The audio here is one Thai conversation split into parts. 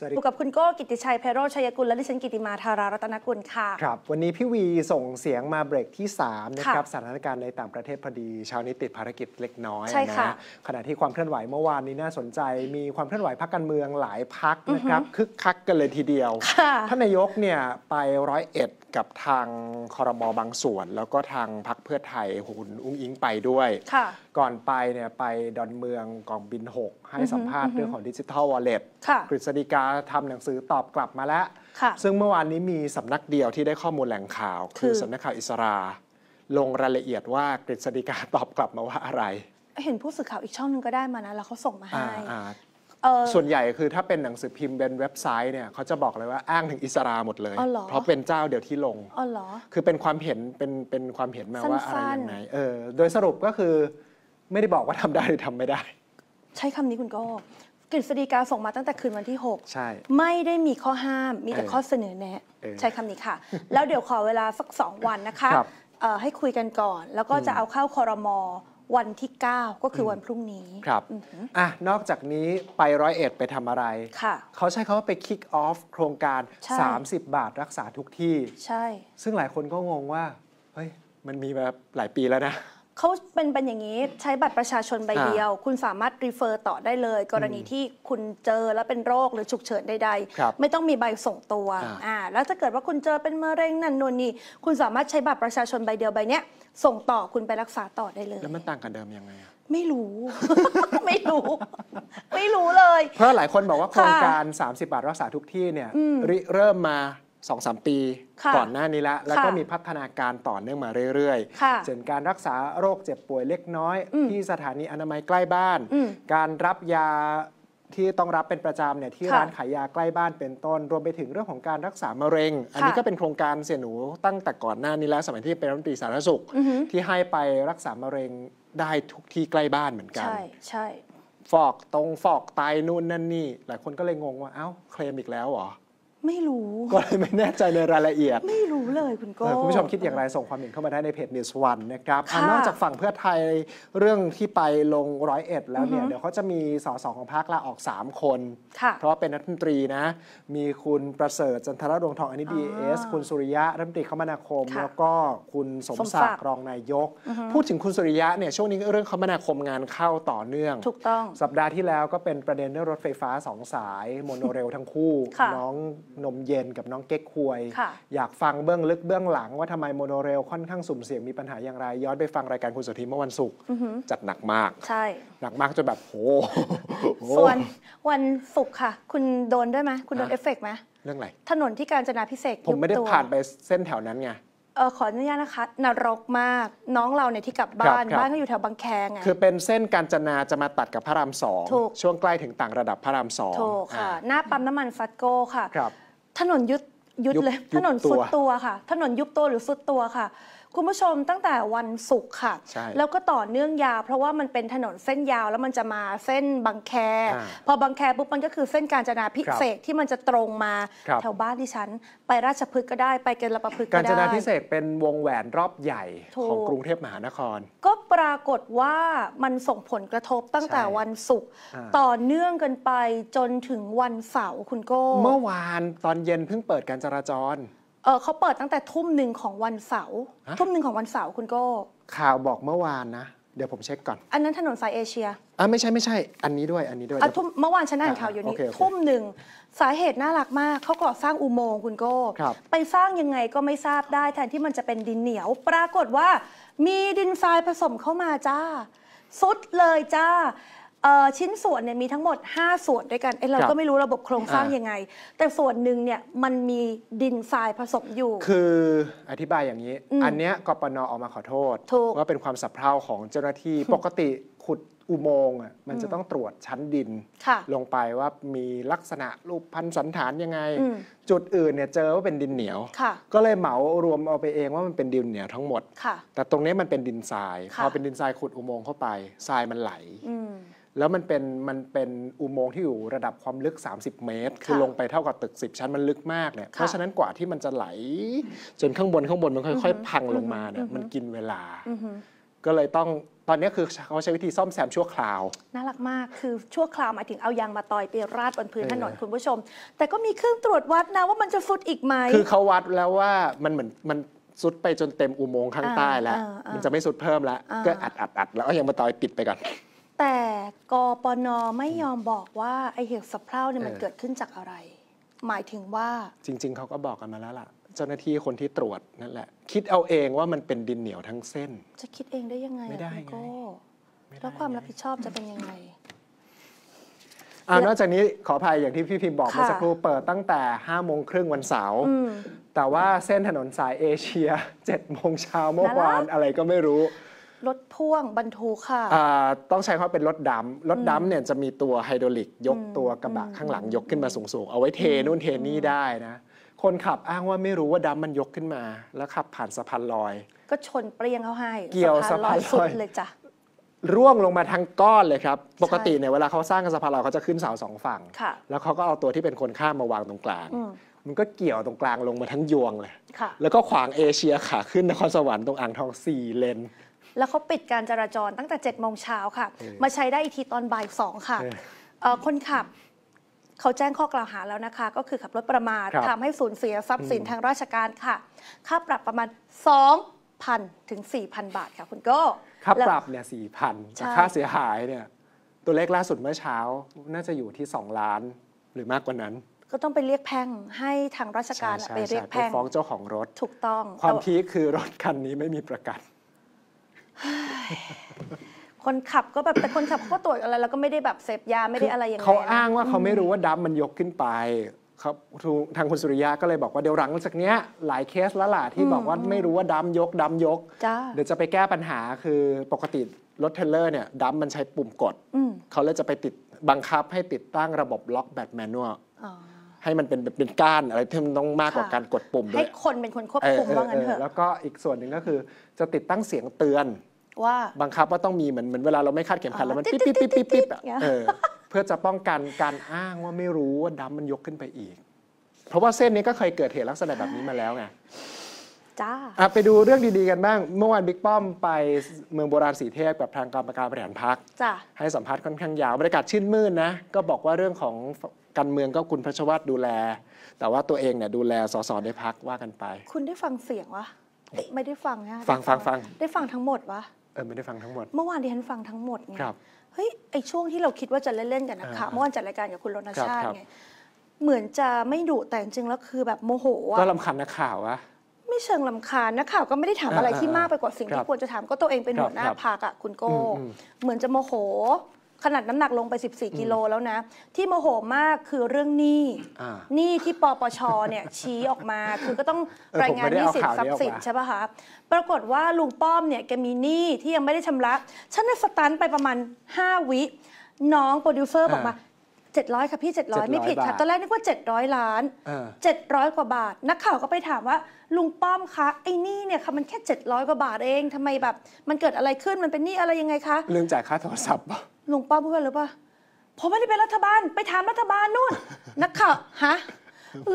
ัสู่กับคุณโก้กิติชัยเพโรชัยกุลและดิฉันกิติมาธารารัตนกุลค่ะครับวันนี้พี่วีส่งเสียงมาเบรกที่3นะครับสถานการณ์ในต่างประเทศพอดี ชาวนี้ติดภารกิจเล็กน้อยนะขณะที่ความเคลื่อนไหวเมื่อวานนี้น่าสนใจมีความเคลื่อนไหวพักการเมืองหลายพักนะครับคึกคักกันเลยทีเดียวท่านนายกเนี่ยไปร้อยเอ็ดกับทางคอรมอบางส่วน แล้วก็ทางพักเพื่อไทยหุ่นอุ้งอิงไปด้วยก่อนไปเนี่ยไปดอนเมืองกองบิน 6 ให้สัมภาษณ์เรื่องของดิจิทัลวอลเล็ตกฤษฎีกาทำหนังสือตอบกลับมาแล้ว ซึ่งเมื่อวานนี้มีสำนักเดียวที่ได้ข้อมูลแหล่งข่าว คือสำนักข่าวอิสรา ลงรายละเอียดว่ากฤษฎีกาตอบกลับมาว่าอะไร เห็นผู้สื่อข่าวอีกช่องนึงก็ได้มานะ แล้วเขาส่งมาให้ส่วนใหญ่คือถ้าเป็นหนังสือพิมพ์เป็นเว็บไซต์เนี่ยเขาจะบอกเลยว่าอ้างถึงอิสราหมดเลย เพราะเป็นเจ้าเดียวที่ลงคือเป็นความเห็นเป็นเป็นความเห็นมาว่าอะไรยังไงเออ โดยสรุปก็คือไม่ได้บอกว่าทำได้หรือทำไม่ได้ ใช้คำนี้คุณก้กฤษฎีกาส่งมาตั้งแต่คืนวันที่ 6 ใช่ ไม่ได้มีข้อห้ามมีแต่ข้อเสนอแนะใช้คำนี้ค่ะ แล้วเดี๋ยวขอเวลาสักสองวันนะคะคให้คุยกันก่อน แล้วก็จะเอาเข้าคอรมอวันที่ 9 ก็คืออวันพรุ่งนี้ครับออ่ะนอกจากนี้ไปร้อยเอ็ดไปทำอะไรค่ะเขาใช้คำว่าไปคิกออฟโครงการ 30 บาทรักษาทุกที่ ใช่ ซึ่งหลายคนก็งงว่า เฮ้ยมันมีมาหลายปีแล้วนะเขาเป็นเป็นอย่างนี้ใช้บัตรประชาชนใบเดียว คุณสามารถรีเฟอร์ต่อได้เลย กรณีที่คุณเจอแล้วเป็นโรคหรือฉุกเฉินใดๆไม่ต้องมีใบส่งตัว อ่า แล้วถ้าเกิดว่าคุณเจอเป็นมะเร็งนั่นนู่นนี่คุณสามารถใช้บัตรประชาชนใบเดียวใบเนี้ยส่งต่อคุณไปรักษาต่อได้เลยแล้วมันต่างกันเดิมยังไงไม่รู้ไม่รู้ ไม่รู้เลย เพราะหลายคนบอกว่าโครงการ 30บาทรักษาทุกที่เนี่ยเริ่มมาสองสามปีก่อนหน้านี้แล้วแล้วก็มีพัฒนาการต่อเนื่องมาเรื่อยๆส่นการรักษาโรคเจ็บป่วยเล็กน้อย ที่สถานีอนามัยใกล้บ้านการรับยาที่ต้องรับเป็นประจำเนี่ยที่ร้านขายยาใกล้บ้านเป็นต้น รวมไปถึงเรื่องของการรักษามะเร็ง อันนี้ก็เป็นโครงการเสียหนูตั้งแต่ก่อนหน้านี้แล้ว สมัยที่เป็นรัฐมนตรีสาธารณสุขที่ให้ไปรักษามะเร็งได้ทุกที่ใกล้บ้านเหมือนกัน ใช่ใช่ฟอกตรงฟอกไตนู่นนั่นนี่หลายคนก็เลยงงว่าเอ้าเคลมอีกแล้วเหรอไม่รู้ ก็เลยไม่แน่ใจในรายละเอียด ไม่รู้เลยคุณก้คุณผู้ชมคิดอย่างไร ส่งความเห็นเข้ามาได้ในเพจ News One นะครับนอกจากฝั่งเพื่อไทยเรื่องที่ไปลงร้อยเอ็ดแล้วเนี่ยเดี๋ยวเขาจะมีสสของพรรคลาออก 3 คนเพราะเป็นรัฐมนตรีนะ มีคุณประเสริฐจันทรดวงทองอันนี้ดีเอส คุณสุริยะรัฐมนตรีคมนาคมแล้วก็คุณสมศักดิ์รองนายก พูดถึงคุณสุริยะเนี่ยช่วงนี้เรื่องคมนาคมงานเข้าต่อเนื่อง ถูกต้อง สัปดาห์ที่แล้วก็เป็นประเด็นเรื่องรถไฟฟ้าสองสาย โมโนเรลทั้งคู่ น้องนมเย็นกับน้องเก๊กควย อยากฟังเบื้องลึกเบื้องหลัง ว่าทำไมโมโนเรลค่อนข้างสุ่มเสี่ยงมีปัญหาอย่างไรย้อนไปฟังรายการคุณสุธีเมื่อวันศุกร์จัดหนักมาก ใช่ หนักมากจนแบบโหส่วนวันศุุกค่ะ คุณโดนด้วยไหมคุณโดนเอฟเฟกไหมเรื่องอะไรถนนที่การจนาพิเศษ ผมไม่ได้ผ่านไปเส้นแถวนั้นไงเออขออนุญาตนะคะ นรกมาก น้องเราเนี่ยที่กลับบ้าน บ้านก็อยู่แถวบางแคไงคือเป็นเส้นการจนาจะมาตัดกับพระรามสอง ช่วงใกล้ถึงต่างระดับพระรามสอง ถูกค่ะ หน้าปั๊มน้ำมันฟัตโก้ค่ะถนนยุดยุดเลย ถนนสุดตัวค่ะ ถนนยุบตัวหรือสุดตัวค่ะคุณผู้ชมตั้งแต่วันศุกร์ค่ะ แล้วก็ต่อเนื่องยาว เพราะว่ามันเป็นถนนเส้นยาวแล้วมันจะมาเส้นบางแคพอบางแคปุ๊บมันก็คือเส้นการจนาพิเศษที่มันจะตรงมา แถวบ้านที่ฉัน ไปราชพฤกษ์ก็ได้ไปเกัละประพฤกษ์ก็ได้ การจนาพิเศษเป็นวงแหวนรอบใหญ่ของกรุงเทพมหานคร ก็ปรากฏว่ามันส่งผลกระทบตั้งแต่วันศุกร์ต่อเนื่องกันไปจนถึงวันเสาร์คุณโก้เมื่อวานตอนเย็นเพิ่งเปิดการจราจรเออเขาเปิดตั้งแต่ทุ่มหนึ่งของวันเสาร์ทุ่มหนึ่งของวันเสาร์คุณโก้ข่าวบอกเมื่อวานนะ เดี๋ยวผมเช็คก่อน อันนั้นถนนสายเอเชียอ่าไม่ใช่ไม่ใช่อันนี้ด้วยอันนี้ด้วยอ่ะทุ่มเมื่อวานฉันอ่านข่าวอยู่นี่ทุ่มหนึ่งสาเหตุน่ารักมากเขาก่อสร้างอุโมงค์คุณโก้ไปสร้างยังไงก็ไม่ทราบได้ แทนที่มันจะเป็นดินเหนียว ปรากฏว่ามีดินทรายผสมเข้ามาจ้าสุดเลยจ้าชิ้นส่วนเนี่ยมีทั้งหมด 5 ส่วนด้วยกันเอ้เราก็ไม่รู้ระบบโครงสร้างยังไง แต่ส่วนหนึ่งเนี่ยมันมีดินทรายผสมอยู่ คืออธิบายอย่างนี้ อันเนี้ยกปนออกมาขอโทษว่าเป็นความสับเพ่าของเจ้าหน้าที่ ปกติขุดอุโมงค์อ่ะมันจะต้องตรวจชั้นดิน ลงไปว่ามีลักษณะรูปพันธุ์สันฐานยังไง จุดอื่นเนี่ยเจอว่าเป็นดินเหนียว ก็เลยเหมารวมเอาไปเองว่ามันเป็นดินเหนียวทั้งหมด แต่ตรงนี้มันเป็นดินทราย พอเป็นดินทรายขุดอุโมงค์เข้าไปทรายมันไหลแล้วมันเป็นมันเป็นอุโมงค์ที่อยู่ระดับความลึก 30 เมตร คือลงไปเท่ากับตึก 10 ชั้นมันลึกมากเนี่ยเพราะฉะนั้นกว่าที่มันจะไหล จนข้างบนข้างบนมันค่อยๆพังลงมาเนี่ยมันกินเวลา ก็เลยต้องตอนนี้คือเขาใช้วิธีซ่อมแซมชั่วคราว น่ารักมากคือชั่วคราวหมายถึงเอายางมาต่อยไปราดบนพื้นถนนคุณผู้ชม แต่ก็มีเครื่องตรวจวัดนะว่ามันจะฟุดอีกไหมคือเขาวัดแล้วว่ามันเหมือนมันสุดไปจนเต็มอุโมงค์ข้างใต้แล้ว มันจะไม่สุดเพิ่มแล้ว ก็อัดอัดอัดแล้วก็ยังมาต่อยปิดไปก่อนแต่กปนไม่ยอมบอกว่าไอเหตุสะเพร่าเนี่ยมันเกิดขึ้นจากอะไร หมายถึงว่าจริง ๆเขาก็บอกกันมาแล้วล่ะ เจ้าหน้าที่คนที่ตรวจนั่นแหละ คิดเอาเองว่ามันเป็นดินเหนียวทั้งเส้น จะคิดเองได้ยังไงไม่ได้ไงแล้วความรับผิดชอบจะเป็นยังไงอานอกจากนี้ขออภัยอย่างที่พี่พิมพ์บอกเมื่อสักครู่เปิดตั้งแต่5โมงครึ่งวันเสาร์แต่ว่าเส้นถนนสายเอเชีย7โมงเช้าเมื่อวานอะไรก็ไม่รู้รถพ่วงบรรทุกค่ะต้องใช้คำว่าเป็นรถดัมรถดัมเนี่ยจะมีตัวไฮดรอลิก ยกตัวกระบะข้างหลังยกขึ้นมาสูงๆ เอาไว้เทนู่นเทนี่ได้นะ คนขับอ้างว่าไม่รู้ว่าดัมมันยกขึ้นมาแล้วขับผ่านสะพานลอย ก็ชนเปรี้ยงเขาให้เกี่ยวสะพานลอย สุดเลยจ้ะร่วงลงมาทั้งก้อนเลยครับ ปกติเนี่ยเวลาเขาสร้างสะพานลอยเขาจะขึ้นเสาสองฝั่งแล้วเขาก็เอาตัวที่เป็นคนข้ามมาวางตรงกลาง มันก็เกี่ยวตรงกลางลงมาทั้งยวงเลยแล้วก็ขวางเอเชียขาขึ้นนครสวรรค์ตรงอ่างทองสี่เลนแล้วเขาปิดการจราจรตั้งแต่7จ็ดโมงเช้าค่ะ มาใช้ได้อีกทีตอนบ่ายสองค่ะ คนขับเขาแจ้งข้อกล่าวหาแล้วนะคะ ก็คือขับรถประมาททำให้สูญเสียทรัพย์สินทางราชการค่ะ ค่าปรับประมาณ 2,000 ถึง 4,000 บาทค่ะคุณโก้ค่าปรับเนี่ยสี่พันแต่ค่าเสียหายเนี่ย ตัวเลขล่าสุดเมื่อเช้าน่าจะอยู่ที่2ล้านหรือมากกว่านั้น ก็ต้องไปเรียกแพงให้ทางราชการไปเรียกแพงฟ้องเจ้าของรถถูกต้อง ความพีคคือรถคันนี้ไม่มีประกันคนขับก็แบบแต่คนขับเขาตรวจอะไรแล้วก็ไม่ได้แบบเสพยาไม่ได้อะไรอย่างเงี้ยเขาอ้างว่าเขาไม่รู้ว่าดัมมันยกขึ้นไป ครับทางคุณสุริยะก็เลยบอกว่าเดี๋ยวหลังจากเนี้ยหลายเคสละหล่ะที่บอกว่าไม่รู้ว่าดัมยกดัมยกเดี๋ยวจะไปแก้ปัญหาคือปกติรถเทเลอร์เนี่ยดัมมันใช้ปุ่มกดเขาเลยจะไปติดบังคับให้ติดตั้งระบบล็อกแบตแมนนวลให้มันเป็นแบบเป็นก้านอะไรที่มันต้องมากกว่าการกดปุ่มด้วยให้คนเป็นคนควบคุมว่างั้นเถอะแล้วก็อีกส่วนหนึ่งก็คือ จะติดตั้งเสียงเตือนว่าบังคับว่าต้องมีเหมือนเหมือนเวลาเราไม่คาดเข็มขัดแล้วมันปิ๊บปิ๊บปิ๊บปิ๊บปิ๊บเพื่อจะป้องกันการอ้างว่าไม่รู้ว่าดำมมันยกขึ้นไปอีก เพราะว่าเส้นนี้ก็เคยเกิดเหตุลักษณะแบบนี้มาแล้วไงจ้าไปดูเรื่องดีๆกันบ้างเมื่อวานบิ๊กป้อมไปเมืองโบราณสีเทพกับทางกรรมการบริหารพรรคให้สัมภาษณ์ค่อนข้างยาวบรรยากาศชื่นมื่นนะ ก็บอกว่าเรื่องของการเมืองก็คุณพระชวัตดูแล แต่ว่าตัวเองเนี่ยดูแลสสในพักว่ากันไป คุณได้ฟังเสียงวะไม่ได้ฟังฮะฟังฟังฟังได้ฟังทั้งหมดวะเออไม่ได้ฟังทั้งหมด เมื่อวานที่ฉันฟังทั้งหมดไงเฮ้ยไอช่วงที่เราคิดว่าจะเล่นๆกันนะ่าคะเมื่อวานจัดรายการกับคุณรณชาติไงเหมือนจะไม่ดุแต่จริงแล้วคือแบบโมโหอะก็ลำคันนักข่าวอะไม่เชิงลำคาญนักข่าว ก็ไม่ได้ถามอะไรที่มากไปกว่าสิ่งที่ควรจะถามก็ตัวเองเป็นหัวหน้าครพกอะคุณโก้เหมือนจะโมโหขนาดน้ำหนักลงไป 14 กิโลแล้วนะ ที่โมโหมากคือเรื่องหนี้หนี้ที่ปปชเนี่ยชี้ออกมาคือก็ต้องรายงาน่หนี้สินทรัพย์สิน ใช่ป่ะคะ ปรากฏว่าลุงป้อมเนี่ยแกมีหนี้ที่ยังไม่ได้ชำระฉันสตันไปประมาณ 5 วิ น้องโปรดิวเซอร์บอกมา 700 ค่ะพี่ 700 ไม่ผิดค่ะบตอนแรกนึกว่า 700 ล้านเ700 กว่าบาท นักข่าวก็ไปถามว่าลุงป้อมคะไอ้หนี่เนี่ยค่ะมันแค่700กว่าบาทเองทำไมแบบ มันเกิดอะไรขึ้นมันเป็นหนี้อะไรยังไงคะเรื่องจ่ายค่าโทรศัพท์ปะลุงป้าพูดว่าหรือป่ะผมไม่ได้เป็นรัฐบาลไปถามรัฐบาลนู่นนักข่าวฮะ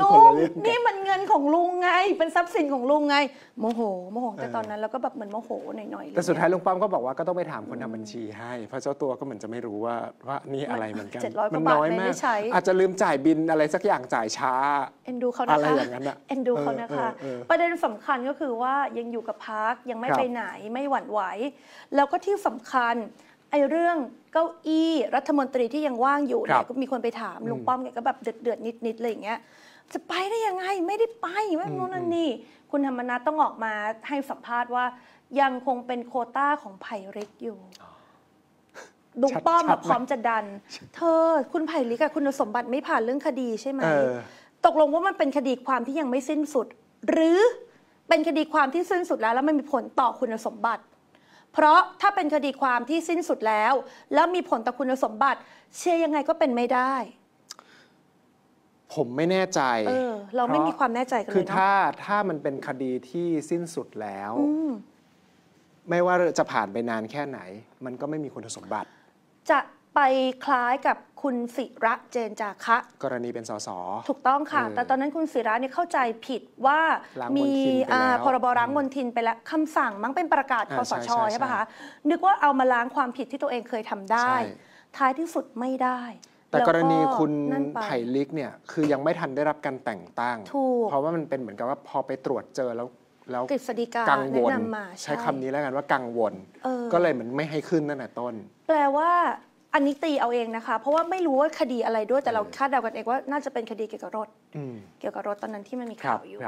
ลุงนี่มันเงินของลุงไง เป็นทรัพย์สินของลุงไงโมโห โมโหแต่ตอนนั้นเราก็แบบเหมือนโมโหหน่อยหน่อยแต่สุดท้ายลุงป้อมก็บอกว่าก็ต้องไปถามคนทำบัญชีให้เพราะเจ้าตัวก็เหมือนจะไม่รู้ว่าว่านี่อะไรเหมือนกันมันน้อยมากอาจจะลืมจ่ายบินอะไรสักอย่างจ่ายช้าเอ็นดูเขานะคะอะไรอย่างนั้นอะเอ็นดูเขานะคะประเด็นสำคัญก็คือว่ายังอยู่กับพักยังไม่ไปไหนไม่หวั่นไหวแล้วก็ที่สำคัญไอ้เรื่องเก้าอี้รัฐมนตรีที่ยังว่างอยู่เนี่ยก็มีคนไปถาม ลุงป้อมเนี่ยก็แบบเดือดๆนิดๆอะไรอย่างเงี้ยจะไปได้ยังไง ไม่ได้ไปไม่รู้นั่นนี่ คุณธรรมนัฐต้องออกมาให้สัมภาษณ์ว่า ยังคงเป็นโคต้าของไผ่ล็กอยู่ลุงป้อมมาพร้อมจะดัน เธอคุณไผ่ลิกอะคุณสมบัติไม่ผ่านเรื่องคดีใช่ไหมตกลงว่ามันเป็นคดีความที่ยังไม่สิ้นสุด หรือเป็นคดีความที่สิ้นสุดแล้ว แล้วมันมีผลต่อคุณสมบัติเพราะถ้าเป็นคดีความที่สิ้นสุดแล้ว แล้วมีผลต่อคุณสมบัติ เชื่อยังไงก็เป็นไม่ได้ ผมไม่แน่ใจเออเราไม่มีความแน่ใจกันเลยคือถ้าถ้ามันเป็นคดีที่สิ้นสุดแล้ว ไม่ว่าจะผ่านไปนานแค่ไหน มันก็ไม่มีคุณสมบัติ จะไปคล้ายกับคุณศิระเจนจาคะกรณีเป็นสส ถูกต้องค่ะ แต่ตอนนั้นคุณศิระเนี่ยเข้าใจผิดว่ามีพรบร้างมนทินไปแล้วคำสั่งมั้งเป็นประกาศคอสชใช่ปะคะนึกว่าเอามาล้างความผิดที่ตัวเองเคยทำได้ ท้ายที่สุดไม่ได้ แต่กรณีคุณไผ่ลิกเนี่ยคือยังไม่ทันได้รับการแต่งตั้งเพราะว่ามันเป็นเหมือนกับว่าพอไปตรวจเจอแล้วแล้วกฤษฎีกากังวลใช้คำนี้แล้วกันว่ากังวลก็เลยเหมือนไม่ให้ขึ้นนั่นแหละต้น แปลว่าอันนี้ตีเอาเองนะคะเพราะว่าไม่รู้ว่าคดีอะไรด้วยแต่เราคาดเดากันเองว่าน่าจะเป็นคดีเกี่ยวกับรถเกี่ยวกับรถตอนนั้นที่มันมีข่าวอยู่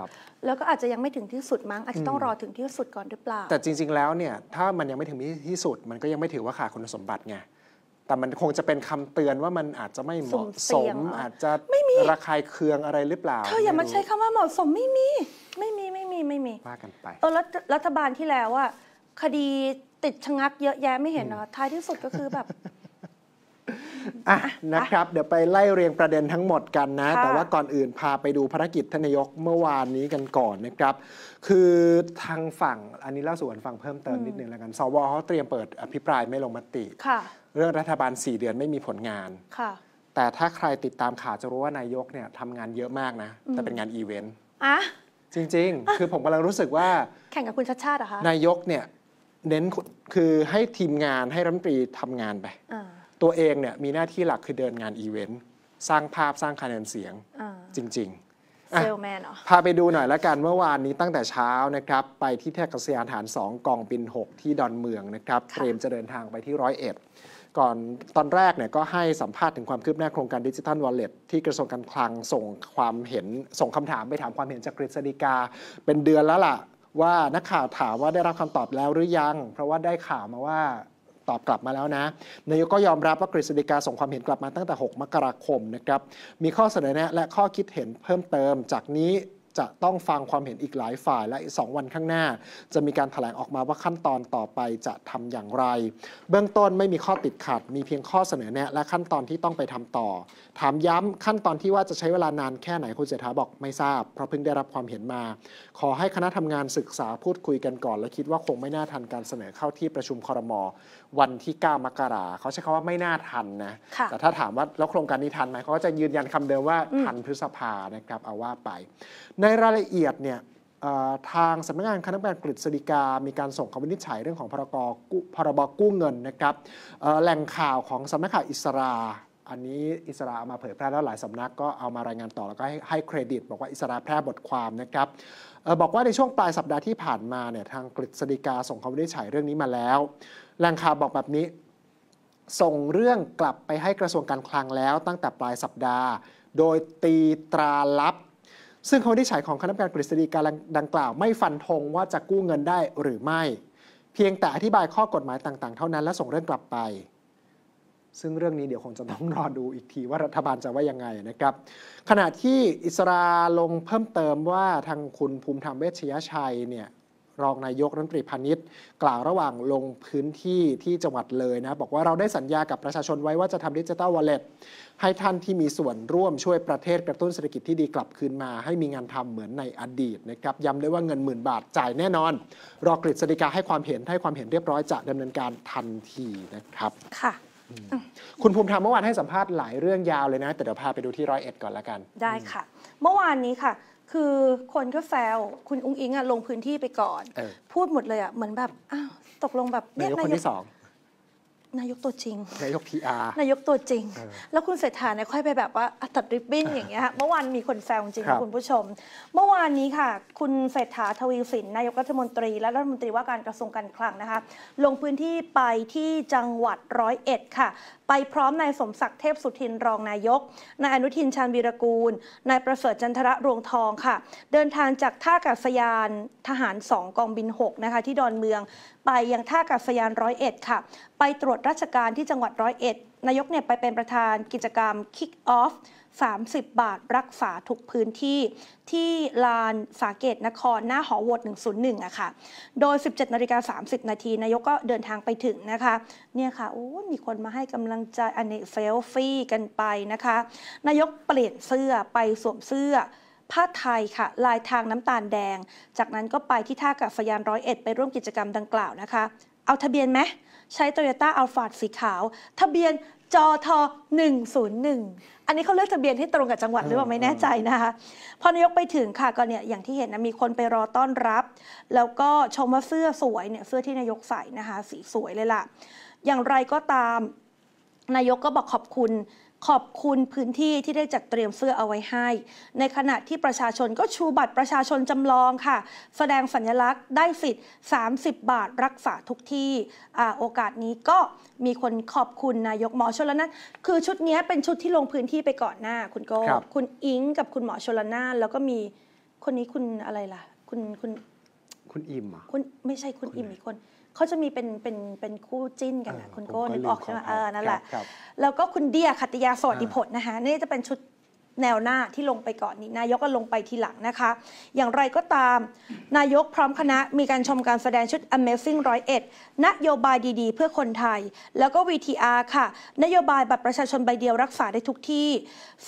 แล้วก็อาจจะยังไม่ถึงที่สุดมั้งอาจจะต้องรอถึงที่สุดก่อนหรือเปล่า แต่จริงๆแล้วเนี่ยถ้ามันยังไม่ถึงที่สุดมันก็ยังไม่ถือว่าขาดคุณสมบัติไงแต่มันคงจะเป็นคำเตือนว่ามันอาจจะไม่เหมาะสมอาจจะไม่มีระคายเคืองอะไรหรือเปล่าเธออย่ามาใช้คำว่าเหมาะสมไม่มีไม่มีไม่มีไม่มีว่ากันไปเออรัฐบาลที่แล้วอะคดีติดชะงักเยอะแยะไม่เห็นเนาะท้ายที่สุดก็คือแบบอ่ะนะครับเดี๋ยวไปไล่เรียงประเด็นทั้งหมดกันนะ แต่ว่าก่อนอื่นพาไปดูภารกิจทนายกเมื่อวานนี้กันก่อนนะครับ คือทางฝั่งอันนี้เล่าสู่กันฟังเพิ่มเติมนิดนึงแล้วกัน สวเขาเตรียมเปิดอภิปรายไม่ลงมติเรื่องรัฐบาล 4 เดือนไม่มีผลงานแต่ถ้าใครติดตามข่าวจะรู้ว่านายกเนี่ยทำงานเยอะมากนะ แต่เป็นงานอีเวนต์อ่ะจริง ๆ คือผมกำลังรู้สึกว่าแข่งกับคุณชัดชาติเหรอคะนายกเนี่ยเน้นคือให้ทีมงานให้รัฐมนตรีทำงานไปตัวเองเนี่ยมีหน้าที่หลักคือเดินงานอีเวนต์ สร้างภาพสร้างคะแนนเสียงจริงๆ เซลแมนเหรอพาไปดูหน่อยละกันเมื่อวานนี้ตั้งแต่เช้านะครับไปที่แทกสยานฐาน 2กองบิน 6 ที่ดอนเมืองนะครับเตรียมจะเดินทางไปที่ร้อยเอ็ดก่อนตอนแรกเนี่ยก็ให้สัมภาษณ์ถึงความคืบหน้าโครงการดิจิทัลวอลเล็ตที่กระทรวงการคลังส่งความเห็นส่งคำถามไปถามความเห็นจากกฤษฎีกา เป็นเดือนแล้วล่ะว่านักข่าวถามว่าได้รับคำตอบแล้วหรือยัง เพราะว่าได้ข่าวมาว่าตอบกลับมาแล้วนะนายกก็ยอมรับว่ากฤษฎีกาส่งความเห็นกลับมาตั้งแต่ 6 มกราคมนะครับ มีข้อเสนอแนะและข้อคิดเห็นเพิ่มเติม จากนี้จะต้องฟังความเห็นอีกหลายฝ่ายและอีก2วันข้างหน้า จะมีการถแถลงออกมาว่าขั้นตอนต่อไปจะทำอย่างไร เบื้องต้นไม่มีข้อติดขัดมีเพียงข้อเสนอแนะและขั้นตอนที่ต้องไปทำต่อ ถามย้ำขั้นตอนที่ว่าจะใช้เวลานานแค่ไหนคุณเสถาบอกไม่ทราบเพราะเพิ่งได้รับความเห็นมา ขอให้คณะทำงานศึกษาพูดคุยกันก่อนและคิดว่าคงไม่น่าทันการเสนอเข้าที่ประชุมคอรมอวันที่ 9 มกราเขาใช้คำว่าไม่น่าทันนะะแต่ถ้าถามว่า แล้วโครงการนี้ทันไหมเขาก็จะยืนยันคำเดิมว่าทันพฤษภานะครับ เอาว่าไป ในรายละเอียดเนี่ยทางสำนักงานคณะกรรมการกฤษฎีกา มีการส่งคำวินิจฉัยเรื่องของพรกพรบกู้เงินนะครับแหล่งข่าวของสำนักข่าวอิสรา อันนี้อิสราเอามาเผยแพร่แล้วหลายสำนักก็เอามารายงานต่อแล้วก็ให้ให้เครดิต บอกว่าอิสราแพร่บทความนะครับบอกว่าในช่วงปลายสัปดาห์ที่ผ่านมาเนี่ยทางกฤษฎีกาส่งคำวินิจฉัยเรื่องนี้มาแล้วแหล่งข่าวบอกแบบนี้ ส่งเรื่องกลับไปให้กระทรวงการคลังแล้ว ตั้งแต่ปลายสัปดาห์ โดยตีตราลับ ซึ่งคำวินิจฉัยของคณะกรรมการกฤษฎีกาดังกล่าว ไม่ฟันธงว่าจะกู้เงินได้หรือไม่ เพียงแต่อธิบายข้อกฎหมายต่างๆเท่านั้นและส่งเรื่องกลับไปซึ่งเรื่องนี้เดี๋ยวคงจะต้องรอดูอีกที ว่ารัฐบาลจะว่ายังไงนะครับ ขณะที่อิสราลงเพิ่มเติมว่าทางคุณภูมิธรรมเวชยชัยเนี่ยรองนายกรัฐมนตรีพาณิชย์ กล่าวระหว่างลงพื้นที่ที่จังหวัดเลยนะ บอกว่าเราได้สัญญากับประชาชนไว้ว่าจะทำดิจิตอลวอลเล็ตให้ท่านที่มีส่วนร่วมช่วยประเทศกระตุ้นเศรษฐกิจที่ดีกลับคืนมา ให้มีงานทำเหมือนในอดีตนะครับย้ำด้วยว่าเงินหมื่นบาทจ่ายแน่นอนรอกฤษฎิกาให้ความเห็นให้ความเห็นเรียบร้อยจะดำเนินการทันทีนะครับค่ะคุณภูมิธรรมเมื่อวานให้สัมภาษณ์หลายเรื่องยาวเลยนะ แต่เดี๋ยวพาไปดูที่ร้อยเอ็ดก่อนละกัน ได้ค่ะ เมื่อวานนี้ค่ะ คือคนก็แซวคุณอุ้งอิงอะลงพื้นที่ไปก่อน พูดหมดเลยอะเหมือนแบบอ้าวตกลงแบบเนายกคนที่สองนายกตัวจริง นายกพีอาร์นายกตัวจริง แล้วคุณเศรษฐาเนี่ยค่อยไปแบบว่าตัดริบบิ้นอย่างเงี้ยเมื่อวานมีคนแซวจริงคุณผู้ชม เมื่อวานนี้ค่ะ คุณเศรษฐาทวีสินนายกรัฐมนตรีและรัฐมนตรีว่าการกระทรวงการคลังนะคะลงพื้นที่ไปที่จังหวัดร้อยเอ็ดค่ะ ไปพร้อมนายสมศักดิ์เทพสุทินรองนายกนายอนุทินชาญวีรกูลนายประเสริฐจันทระรวงทองค่ะ เดินทางจากท่าอากาศยานทหาร 2 กองบิน6นะคะที่ดอนเมืองไปยังท่าอากาศยานร้อยเอ็ดค่ะ ไปตรวจจราชการที่จังหวัดร้อยเอ็ดนายกเนี่ยไปเป็นประธานกิจกรรม Kick Off 30 บาทรักษาทุกพื้นที่ที่ลานสาเกตนครหน้าหอโหวต101อะค่ะโดย 17นาฬิกา30นาทีนายกก็เดินทางไปถึงนะคะเนี่ยค่ะโอ้มีคนมาให้กำลังใจอันนี้เซลฟี่กันไปนะคะ นายกเปลี่ยนเสื้อไปสวมเสื้อ ผ้าไทยค่ะ ลายทางน้ำตาลแดง จากนั้นก็ไปที่ท่ากาศยานร้อยเอ็ดไปร่วมกิจกรรมดังกล่าวนะคะ เอาทะเบียนไหมใช้ t ย y o า a a l p h a สีขาวทะเบียนจอท101อันนี้เขาเลือกทะเบียนให้ตรงกับจังหวัดหรือเปล่าไม่แน่ใจนะคะพอนายกไปถึงค่ะก็เนี่ยอย่างที่เห็นนะมีคนไปรอต้อนรับ แล้วก็ชมว่าเสื้อสวยเนี่ยเสื้อที่นายกใส่นะคะ สีสวยเลยล่ะ อย่างไรก็ตามนายกก็บอกขอบคุณขอบคุณพื้นที่ที่ได้จัดเตรียมเสื้อเอาไว้ให้ ในขณะที่ประชาชนก็ชูบัตรประชาชนจำลองค่ะ แสดงสัญลักษณ์ได้สิทธิ์30 บาทรักษาทุกที่อโอกาสนี้ก็มีคนขอบคุณนายกหมอชลนานคือชุดนี้เป็นชุดที่ลงพื้นที่ไปก่อนหน้า คุณโก็ คุณอิงกับคุณ หมอชลนานแล้วก็มีคนนี้คุณอะไรล่ะ คุณคุณ คุณอิมอ่ะคุณไม่ใช่คุณอิมอีกคนเขาจะมีเป็นเป็นเป็นคู่จิ้นกันนะคุณโก้นึกออกใช่ไหมเออนั่นแหละแล้วก็คุณเดียคัตยาสวัสดิพจน์นะคะนี่จะเป็นชุดแนวหน้าที่ลงไปก่อนนี่นายกก็ลงไปทีหลังนะคะ อย่างไรก็ตามนายกพร้อมคณะมีการชมการแสดงชุด Amazing 101นโยบายดีๆเพื่อคนไทย แล้วก็ VTR ค่ะนโยบายบัตรประชาชนใบเดียวรักษาได้ทุกที่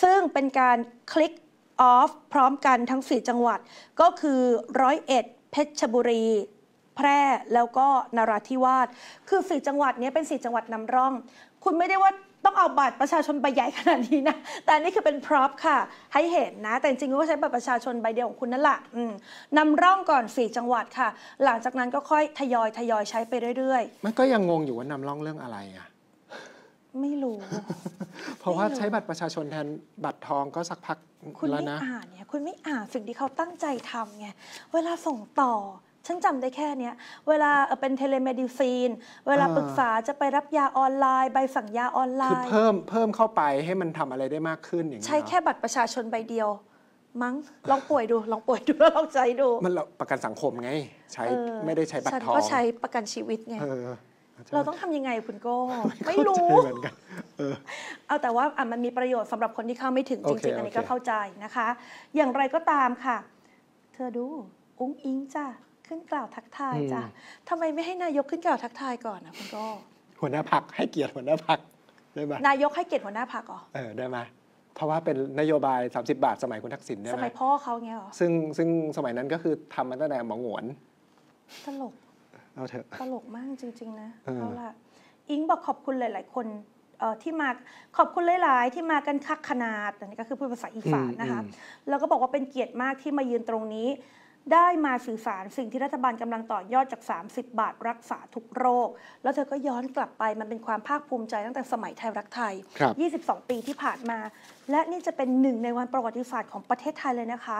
ซึ่งเป็นการคลิกออฟพร้อมกันทั้ง4จังหวัดก็คือร้อยเอ็ดเพชรบุรีแพร่แล้วก็นราธิวาสคือสี่จังหวัดนี้เป็นสี่จังหวัดนำร่อง คุณไม่ได้ว่าต้องเอาบัตรประชาชนใบใหญ่ขนาดนี้นะ แต่นี่คือเป็นพร็อพค่ะให้เห็นนะ แต่จริงๆก็ใช้บัตรประชาชนใบเดียวของคุณนั่นแหละนำร่องก่อนสี่จังหวัดค่ะ หลังจากนั้นก็ค่อยทยอยทยอยใช้ไปเรื่อย ๆ มันก็ยังงงอยู่ว่านำร่องเรื่องอะไรอ่ะไม่รู้เพราะว่าใช้บัตรประชาชนแทนบัตรทองก็สักพักแล้วนะคุณไม่อ่านเนี่ยคุณไม่อ่านสิ่งที่เขาตั้งใจทำไงเวลาส่งต่อฉันจำได้แค่เนี้ยเวลาเป็นเทเลเมดิซีนเวลาปรึกษาจะไปรับยาออนไลน์ใบสั่งยาออนไลน์คือเพิ่มเพิ่มเข้าไปให้มันทำอะไรได้มากขึ้นอย่างเงี้ยใช้แค่บัตรประชาชนใบเดียว มั้งลองป่วยดู ลองป่วยดูแล้วลองใช้ดู มันประกันสังคมไง ใช้ไม่ได้ใช้บัตฉัรนทองก็ใช้ประกันชีวิตไงเราต้องทำยังไงคุณโก้ไม่รู้เหมือนกันเอาแต่ว่ามันมีประโยชน์สำหรับคนที่เข้าไม่ถึงจริง ๆ อันนี้ก็เเข้าใจนะคะ อย่างไรก็ตามค่ะ เธอดูอุ้งอิงจ้ะขึ้นกล่าวทักทายจ้ะทำไมไม่ให้นายกขึ้นกล่าวทักทายก่อนนะคุณก็หัวหน้าพักให้เกียรติหัวหน้าพักได้ไหมนายกให้เกียรติหัวหน้าพักอ๋อเออได้ไหมเพราะว่าเป็นนโยบาย 30 บาท สมัยคุณทักษิณได้ไหมสมัยพ่อเขาเงี้ยหรอซึ่งซึ่งสมัยนั้นก็คือทำมาตั้งแต่หมองหวนตลกเอาเถอะตลกมากจริงๆนะเอาล่ะอิงบอกขอบคุณหลายๆคนที่มาขอบคุณหลายๆ ที่มากันคักขนาดนี่ก็คือพูดภาษาอีสานนะคะแล้วก็บอกว่าเป็นเกียรติมากที่มายืนตรงนี้ได้มาสื่อสารสิ่งที่รัฐบาลกำลังต่อยอดจาก 30 บาทรักษาทุกโรค แล้วเธอก็ย้อนกลับไปมันเป็นความภาคภูมิใจตั้งแต่สมัยไทยรักไทย 22 ปีที่ผ่านมา และนี่จะเป็นหนึ่งในวันประวัติศาสตร์ของประเทศไทยเลยนะคะ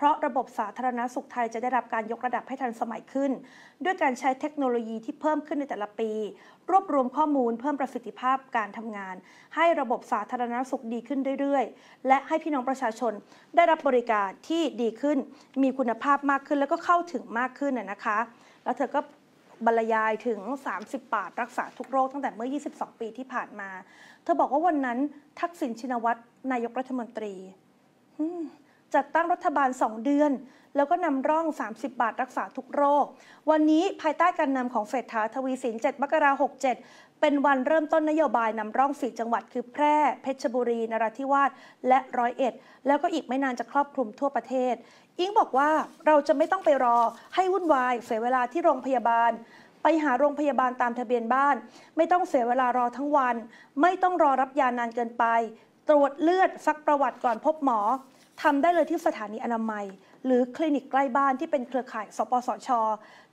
เพราะระบบสาธารณสุขไทยจะได้รับการยกระดับให้ทันสมัยขึ้น ด้วยการใช้เทคโนโลยีที่เพิ่มขึ้นในแต่ละปี รวบรวมข้อมูลเพิ่มประสิทธิภาพการทำงาน ให้ระบบสาธารณสุขดีขึ้นเรื่อยๆและให้พี่น้องประชาชนได้รับบริการที่ดีขึ้น มีคุณภาพมากขึ้นแล้วก็เข้าถึงมากขึ้นนะคะ แล้วเธอก็บรรยายถึง 30 บาท รักษาทุกโรคตั้งแต่เมื่อ 22 ปีที่ผ่านมาเธอบอกว่าวันนั้น ทักษิณชินวัตรนายกรัฐมนตรีจัดตั้งรัฐบาล 2 เดือน แล้วก็นำร่อง 30 บาทรักษาทุกโรค วันนี้ภายใต้การนำของเฟดถาทวีสิน7มกราคม67 เป็นวันเริ่มต้นนโยบายนำร่องีจังหวัดคือแพร่ เพชรบุรี นราธิวาสและร้อยเอ็ด แล้วก็อีกไม่นานจะครอบคลุมทั่วประเทศ อิงบอกว่าเราจะไม่ต้องไปรอ ให้วุ่นวาย เสียเวลาที่โรงพยาบาล ไปหาโรงพยาบาลตามทะเบียนบ้าน ไม่ต้องเสียเวลารอทั้งวัน ไม่ต้องรอรับยานานเกินไป ตรวจเลือดซักประวัติก่อนพบหมอทำได้เลยที่สถานีอนามัย หรือคลินิกใกล้บ้านที่เป็นเครือข่ายสปสช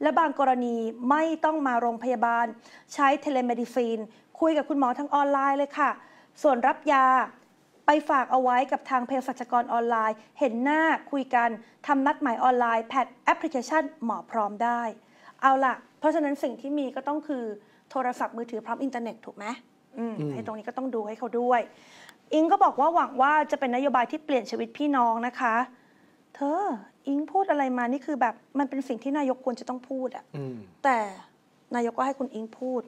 และบางกรณีไม่ต้องมาโรงพยาบาล ใช้เทเลเมดิซีนคุยกับคุณหมอทางออนไลน์เลยค่ะ ส่วนรับยาไปฝากเอาไว้กับทางเภสัชกรออนไลน์ เห็นหน้าคุยกันทำนัดหมายออนไลน์แพดแอปพลิเคชันหมอพร้อมได้ เอาละเพราะฉะนั้นสิ่งที่มีก็ต้องคือโทรศัพท์มือถือพร้อมอินเทอร์เน็ตถูกไหมมให้ตรงนี้ก็ต้องดูให้เขาด้วยอิงก็บอกว่าหวังว่าจะเป็นนโยบายที่เปลี่ยนชีวิตพี่น้องนะคะ เธอ อิงพูดอะไรมานี่คือแบบมันเป็นสิ่งที่นายกควรจะต้องพูดอะแต่นายกก็ให้คุณอิงพูด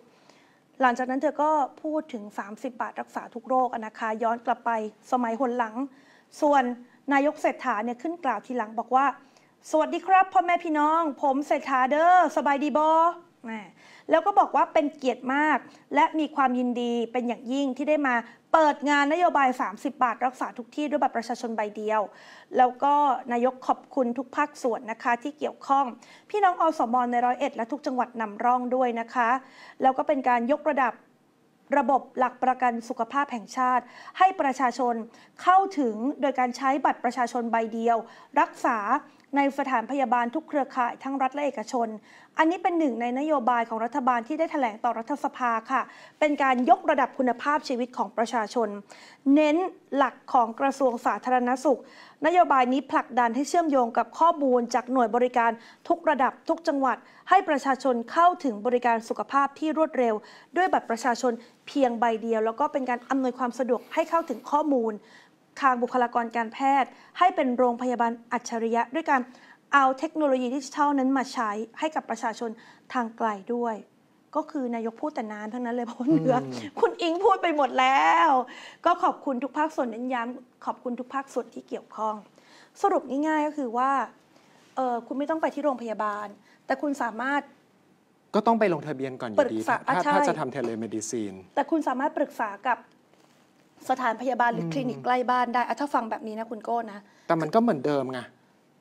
หลังจากนั้นเธอก็พูดถึง 30 บาทรักษาทุกโรคนะคะย้อนกลับไปสมัยหนหลัง ส่วนนายกเศรษฐาเนี่ยขึ้นกล่าวทีหลังบอกว่า สวัสดีครับ พ่อแม่พี่น้อง ผมเศรษฐาเด้อสบายดีบอแล้วก็บอกว่าเป็นเกียรติมาก และมีความยินดีเป็นอย่างยิ่งที่ได้มา เปิดงานนโยบาย 30 บาท รักษาทุกที่ด้วยบัตรประชาชนใบเดียว แล้วก็นายกขอบคุณทุกภาคส่วนนะคะที่เกี่ยวข้อง พี่น้องอสมในร้อยเอ็ดและทุกจังหวัดนำร่องด้วยนะคะแล้วก็เป็นการยกระดับระบบหลักประกันสุขภาพแห่งชาติ ให้ประชาชนเข้าถึงโดยการใช้บัตรประชาชนใบเดียว รักษาในสถานพยาบาลทุกเครือข่ายทั้งรัฐและเอกชน อันนี้เป็นหนึ่งในนโยบายของรัฐบาลที่ได้ถแถลงต่อรัฐสภาค่ะ เป็นการยกระดับคุณภาพชีวิตของประชาชน เน้นหลักของกระทรวงสาธารณสุข นโยบายนี้ผลักดันให้เชื่อมโยงกับข้อมูล จากหน่วยบริการทุกระดับทุกจังหวัด ให้ประชาชนเข้าถึงบริการสุขภาพที่รวดเร็ว ด้วยบัตรประชาชนเพียงใบเดียว แล้วก็เป็นการอำนวยความสะดวกให้เข้าถึงข้อมูลทางบุคลากรการแพทย์ ให้เป็นโรงพยาบาลอัจฉริยะ ด้วยการเอาเทคโนโลยีดิจิทัลนั้นมาใช้ให้กับประชาชนทางไกลด้วย ก็คือนายกพูดแต่นานทั้งนั้นเลยเพราะเหนือคุณอิงพูดไปหมดแล้ว ก็ขอบคุณทุกภาคส่วนเน้นย้ำขอบคุณทุกภาคส่วนที่เกี่ยวข้อง สรุปง่ายๆก็คือว่า คุณไม่ต้องไปที่โรงพยาบาล แต่คุณสามารถ ก็ต้องไปลงทะเบียนก่อนอยู่ดีถ้าจะทำเทเลเมดิซีนแต่คุณสามารถปรึกษากับสถานพยาบาลหรือคลินิกใกล้บ้านได้อถ้าฟังแบบนี้นะคุณโก้นะ แต่มันก็เหมือนเดิมไง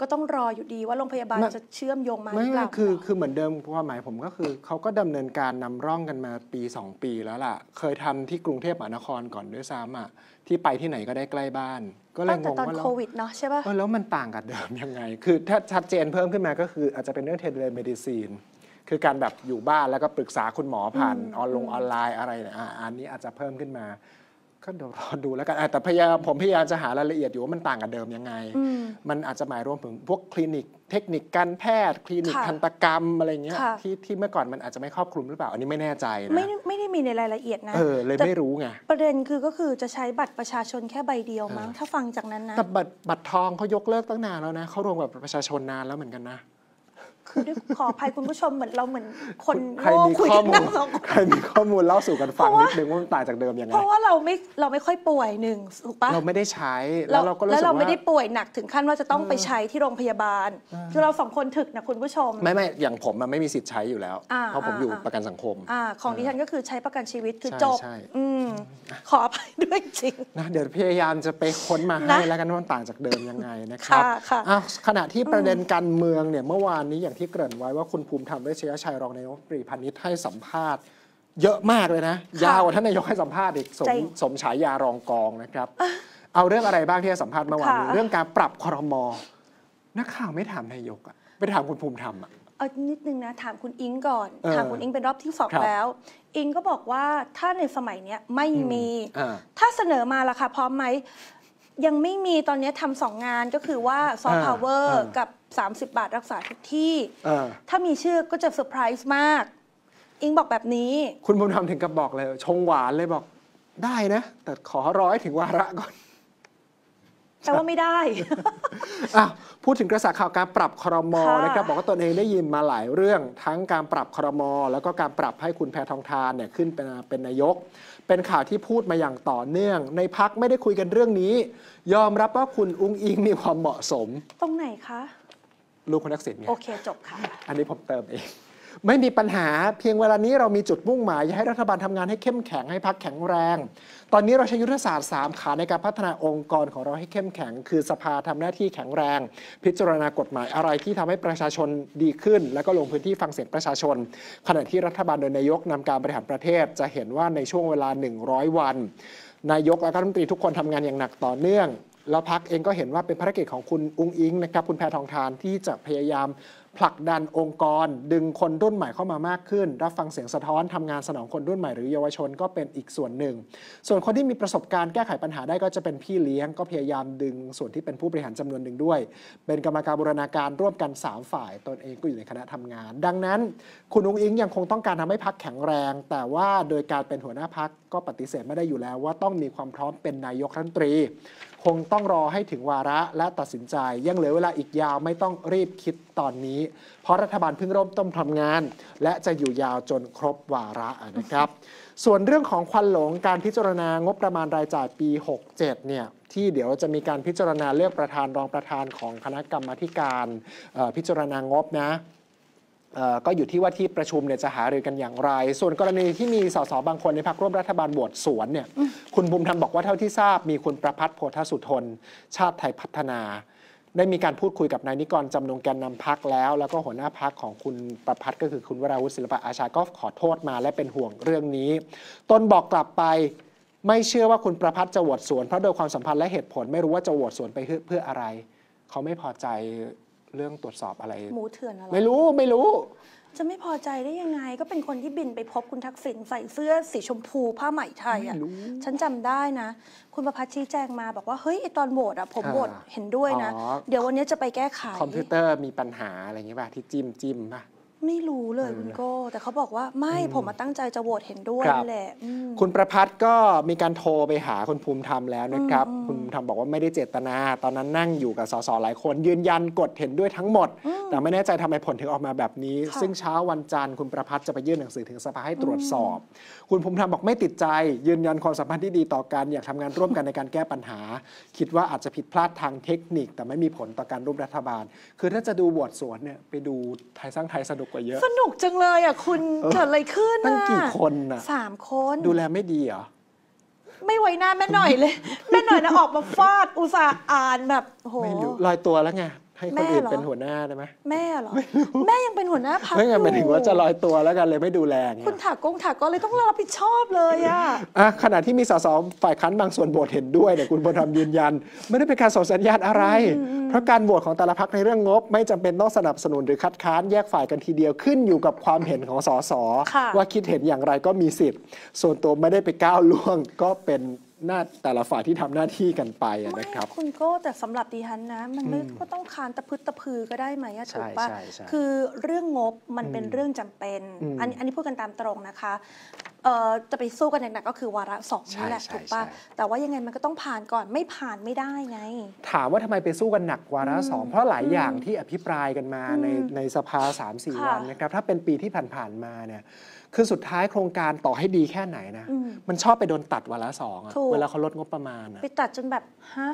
ก็ต้องรออยู่ดีว่าโรงพยาบาลจะเชื่อมโยงมาหรือเปล่าไม่คือคือเหมือนเดิมความหมายผมก็คือ เขาก็ดำเนินการนำร่องกันมาปี 2 ปีแล้วล่ะ เคยทำที่กรุงเทพมหานครก่อนด้วยซ้ำอ่ะ ที่ไปที่ไหนก็ได้ใกล้บ้าน ก็เลยงงว่าแล้วโควิดเนาะใช่ป่ะแล้วมันต่างกับเดิมยังไง คือถ้าชัดเจนเพิ่มขึ้นมาก็คืออาจจะเป็นเรื่องเทเลเมดิซีน คือการแบบอยู่บ้านแล้วก็ปรึกษาคุณหมอผ่านออนไลน์อะไร่อันนี้อาจจะเพิ่มขึ้นมาก็เดี๋ยวรอดูแล้วกัน แต่พยายามผมพยายามจะหารายละเอียดอยู่ว่ามันต่างกับเดิมยังไง มันอาจจะหมายรวมถึงพวกคลินิก เทคนิคการแพทย์ คลินิกทันตกรรมอะไรเงี้ยที่ที่เมื่อก่อนมันอาจจะไม่ครอบคลุมหรือเปล่าอันนี้ไม่แน่ใจนะไม่ไม่ได้มีในรายละเอียดนะเออเลยไม่รู้ไงประเด็นคือก็คือจะใช้บัตรประชาชนแค่ใบเดียวมั้งถ้าฟังจากนั้นนะแต่บัตรบัตรทองเขายกเลิกตั้งนานแล้วนะเขารวมกับประชาชนนานแล้วเหมือนกันนะขออภัยคุณผู้ชมเหมือน เราเหมือนคนใครโง่มีคุยข้อกันมูลสองใครมีข้อมูลเล่าสู่กันฟังนิดนึงว่ามันต่างจากเดิมยังไง เพราะว่าเราไม่เราไม่ค่อยป่วยหนึ่งถูกปะเราไม่ได้ใช้แล้วเราก็รู้สึกแล้วเราไม่ได้ป่วยหนักถึงขั้นว่าจะต้องไปใช้ที่โรงพยาบาลคือเราสองคนถึกนะคุณผู้ชมไม่ไม่อย่างผมมันไม่มีสิทธิ์ใช้อยู่แล้วเพราะผมอยู่ประกันสังคมอของดิฉันก็คือใช้ประกันชีวิตคือจบขออภัยด้วยจริงนะเดี๋ยวพยายามจะไปค้นมาให้แล้วกันว่ามันต่างจากเดิมยังไงนะครับขณะที่ประเด็นการเมืองเนี่ยเมื่อวานนี้อย่างที่เกริ่นไว้ว่าคุณภูมิธรรมเวชยชัยรองนายกปรีพันธ์นิตให้สัมภาษณ์เยอะมากเลยนะ ยาวกว่าท่านนายกให้สัมภาษณ์อีกสมสมฉายารองกองนะครับ เอาเรื่องอะไรบ้างที่ให้สัมภาษณ์เมื่อวานเรื่องการปรับคอรมอนักข่าวไม่ถามนายกอะไปถามคุณภูมิธรรมอะเออนิดนึงนะถามคุณอิงก่อนถามคุณอิงเป็นรอบที่สองแล้ว อิงก็บอกว่าถ้าในสมัยเนี้ยไม่มีถ้าเสนอมาราคาพร้อมไหมยังไม่มีตอนนี้ทำสองงานก็คือว่าซอฟต์พาวเวอร์กับ 30 บาทรักษาทุกที่ถ้ามีชื่อก็จะเซอร์ไพรส์มาก อิงบอกแบบนี้ คุณบุญธรรมถึงกับบอกเลย ชงหวานเลยบอกได้นะ แต่ขอร้อยถึงวาระก่อน แต่ว่าไม่ได้พูดถึงกระแสข่าวการปรับครมนะครับ บอกว่าตนเองได้ยินมาหลายเรื่อง ทั้งการปรับครมแล้วก็การปรับให้คุณแพทองทานเนี่ยขึ้นเป็นเป็นนายกเป็นข่าวที่พูดมาอย่างต่อเนื่อง ในพักไม่ได้คุยกันเรื่องนี้ ยอมรับว่าคุณอุ้งอิงมีความเหมาะสม ตรงไหนคะลูกคุณทักษิณไงโอเค จบค่ะ อันนี้ผมเติมเอง ไม่มีปัญหา เพียงเวลานี้เรามีจุดมุ่งหมายอยากให้รัฐบาลทำงานให้เข้มแข็ง ให้พักแข็งแรงตอนนี้เราใช้ยุทธศาสตร์ 3 ขาในการพัฒนาองค์กรของเราให้เข้มแข็ง คือสภาทำหน้าที่แข็งแรง พิจารณากฎหมายอะไรที่ทำให้ประชาชนดีขึ้น แล้วก็ลงพื้นที่ฟังเสียงประชาชน ขณะที่รัฐบาลโดยนายกนำการบริหารประเทศ จะเห็นว่าในช่วงเวลา 100 วัน นายกและรัฐมนตรีทุกคนทำงานอย่างหนักต่อเนื่อง แล้วพักเองก็เห็นว่าเป็นภารกิจของคุณอุ้งอิงนะครับคุณแพทองทานที่จะพยายามผลักดันองค์กรดึงคนรุ่นใหม่เข้ามามากขึ้น รับฟังเสียงสะท้อนทำงานสนองคนรุ่นใหม่หรือเยาวชนก็เป็นอีกส่วนหนึ่ง ส่วนคนที่มีประสบการณ์แก้ไขปัญหาได้ก็จะเป็นพี่เลี้ยงก็พยายามดึงส่วนที่เป็นผู้บริหารจำนวนหนึ่งด้วย เป็นกรรมการบูรณาการร่วมกัน3ฝ่าย ตนเองก็อยู่ในคณะทำงาน ดังนั้น คุณอุ้งอิงยังคงต้องการทำให้พักแข็งแรง แต่ว่าโดยการเป็นหัวหน้าพักก็ปฏิเสธไม่ได้อยู่แล้ว ว่าต้องมีความพร้อมเป็นนายกรัฐมนตรี คงต้องรอให้ถึงวาระและตัดสินใจ ยังเหลือเวลาอีกยาวไม่ต้องรีบคิดตอนนี้เพราะรัฐบาลเพิ่งเริ่มต้นทำงาน และจะอยู่ยาวจนครบวาระนะครับ ส่วนเรื่องของควันหลงการพิจารณางบประมาณรายจ่ายปี 67 เนี่ย ที่เดี๋ยวจะมีการพิจารณาเลือกประธานรองประธานของคณะกรรมิการ พิจารณางบนะก็อยู่ที่ว่าที่ประชุมเนี่ยจะหารือกันอย่างไร ส่วนกรณีที่มีสสบางคน ในพรรคร่วมรัฐบาลบวชสวนเนี่ยคุณบุมรรมบอกว่าเท่าที่ทราบ มีคุณประพัฒน์โพธสุทนชาติไทยพัฒนาได้มีการพูดคุยกับนายนิกรจำนงแกนนำพักแล้ว แล้วก็หัวหน้าพักของคุณประพัฒน์ก็คือคุณวราวุฒิศิลปะอาชาก็ขอโทษมาและเป็นห่วงเรื่องนี้ตนบอกกลับไป ไม่เชื่อว่าคุณประพัฒน์จะโหวตสวนเพราะโดยความสัมพันธ์และเหตุผล ไม่รู้ว่าจะโหวตสวนไปเพื่ออะไร เขาไม่พอใจเรื่องตรวจสอบอะไรหมูเถื่อนอะไรไม่รู้ไม่รู้จะไม่พอใจได้ยังไง ก็เป็นคนที่บินไปพบคุณทักษิณใส่เสื้อสีชมพู ผ้าไหมไทยอ่ะฉันจำได้นะ คุณประพัชชี้แจงมาบอกว่า เฮ้ยไอตอนโหวตอ่ะผมโหวตเห็นด้วยนะ เดี๋ยววันนี้จะไปแก้ไขคอมพิวเตอร์มีปัญหาอะไรอย่างเงี้ยป่ะ ที่จิ้มจิ้มป่ะไม่รู้เลยคุณโก้แต่เขาบอกว่าไม่ผมมาตั้งใจจะโหวตเห็นด้วยแหละคุณประพัฒน์ก็มีการโทรไปหาคุณภูมิธรรมแล้วนะครับคุณภูมิธรรมบอกว่าไม่ได้เจตนา ตอนนั้นนั่งอยู่กับสสหลายคน ยืนยันกดเห็นด้วยทั้งหมด แต่ไม่แน่ใจทำไมผลถึงออกมาแบบนี้ ซึ่งเช้าวันจันทร์คุณประพัฒน์จะไปยื่นหนังสือถึงสภาให้ตรวจสอบ คุณภูมิธรรมบอกไม่ติดใจ ยืนยันความสัมพันธ์ที่ดีต่อกันอยากทำงานร่วมกันในการแก้ปัญหา คิดว่าอาจจะผิดพลาดทางเทคนิค แต่ไม่มีผลต่อการร่วมรัฐบาล คือถ้าจะดูโหวตสวนเนี่ยไปดูไทยสร้างไทยสนุกกกว่าเยอะสนุกจังเลยอ่ะ คุณ เกิดอะไรขึ้นตั้งกี่คนน่ะสามคน ดูแลไม่ดีเหรอ ไม่ไว้หน้าแม่หน่อยเลย แม่หน่อยนะออกมาฟาด อุตส่าห์อ่านแบบโห้โหลอยตัวแล้วไงให้คนอื่นเป็นหัวหน้าได้ไหมแม่เหรอ แม่ยังเป็นหัวหน้าพักไม่งั้นหมายถึงว่าจะลอยตัวแล้วกันเลยไม่ดูแลคุณถักกงถักก็เลยต้องรับผิดชอบเลยอ่ะอ่ะขณะที่มีสสฝ่ายค้านบางส่วนโหวตเห็นด้วยเนี่ย คุณบุญธรรมยืนยัน ไม่ได้เป็นการส่งสัญญาณอะไร เพราะการโหวตของแต่ละพักในเรื่องงบ ไม่จำเป็นต้องสนับสนุนหรือคัดค้านแยกฝ่ายกันทีเดียวขึ้นอยู่กับความเห็นของสสว่าคิดเห็นอย่างไรก็มีสิทธิ์ส่วนตัวไม่ได้ไปก้าวล่วงก็เป็นหน้าแต่ละฝ่ายที่ทำหน้าที่กันไปนะครับ คุณโก้แต่สำหรับดิฉันนะมันไม่ก็ต้องคานตะพ้นตะพือก็ได้ไหมถูกปะคือเรื่องงบมันเป็นเรื่องจำเป็น อันนี้พูดกันตามตรงนะคะจะไปสู้กันหนักๆก็คือวาระสองนี่แหละถูกปะแต่ว่ายังไงมันก็ต้องผ่านก่อนไม่ผ่านไม่ได้ไง ถามว่าทำไมไปสู้กันหนักวาระสองเพราะหลายอย่างที่อภิปรายกันมาในในสภา3่วันนะครับ ถ้าเป็นปีที่ผ่านๆมาเนี่ยคือสุดท้ายโครงการต่อให้ดีแค่ไหนนะมันชอบไปโดนตัดวันละสองอะเวลาเขาลดงบประมาณอะไปตัดจนแบบฮะ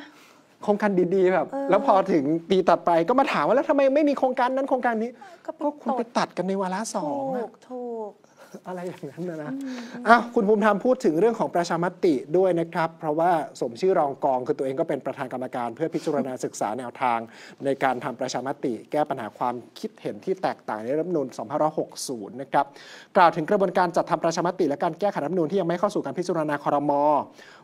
โครงการดีๆแบบแล้วพอถึงปีตัดไปก็มาถามว่าแล้วทำไมไม่มีโครงการ นั้นโครงการนี้ ก็คุณไปตัดกันในวาระสองถูกอะไรอย่างนั้นนะนะอ้าวคุณภูมิธรรมพูดถึงเรื่องของประชามติด้วยนะครับ เพราะว่าสมชื่อรองกองคือตัวเองก็เป็นประธานกรรมการเพื่อพิจารณาศึกษาแนวทาง ในการทำประชามติแก้ปัญหาความคิดเห็นที่แตกต่างในรัฐมนูล2560 นะครับ กล่าวถึงกระบวนการจัดทำประชามติและการแก้ไขรัฐมนูลที่ยังไม่เข้าสู่การพิจารณาคอรมอ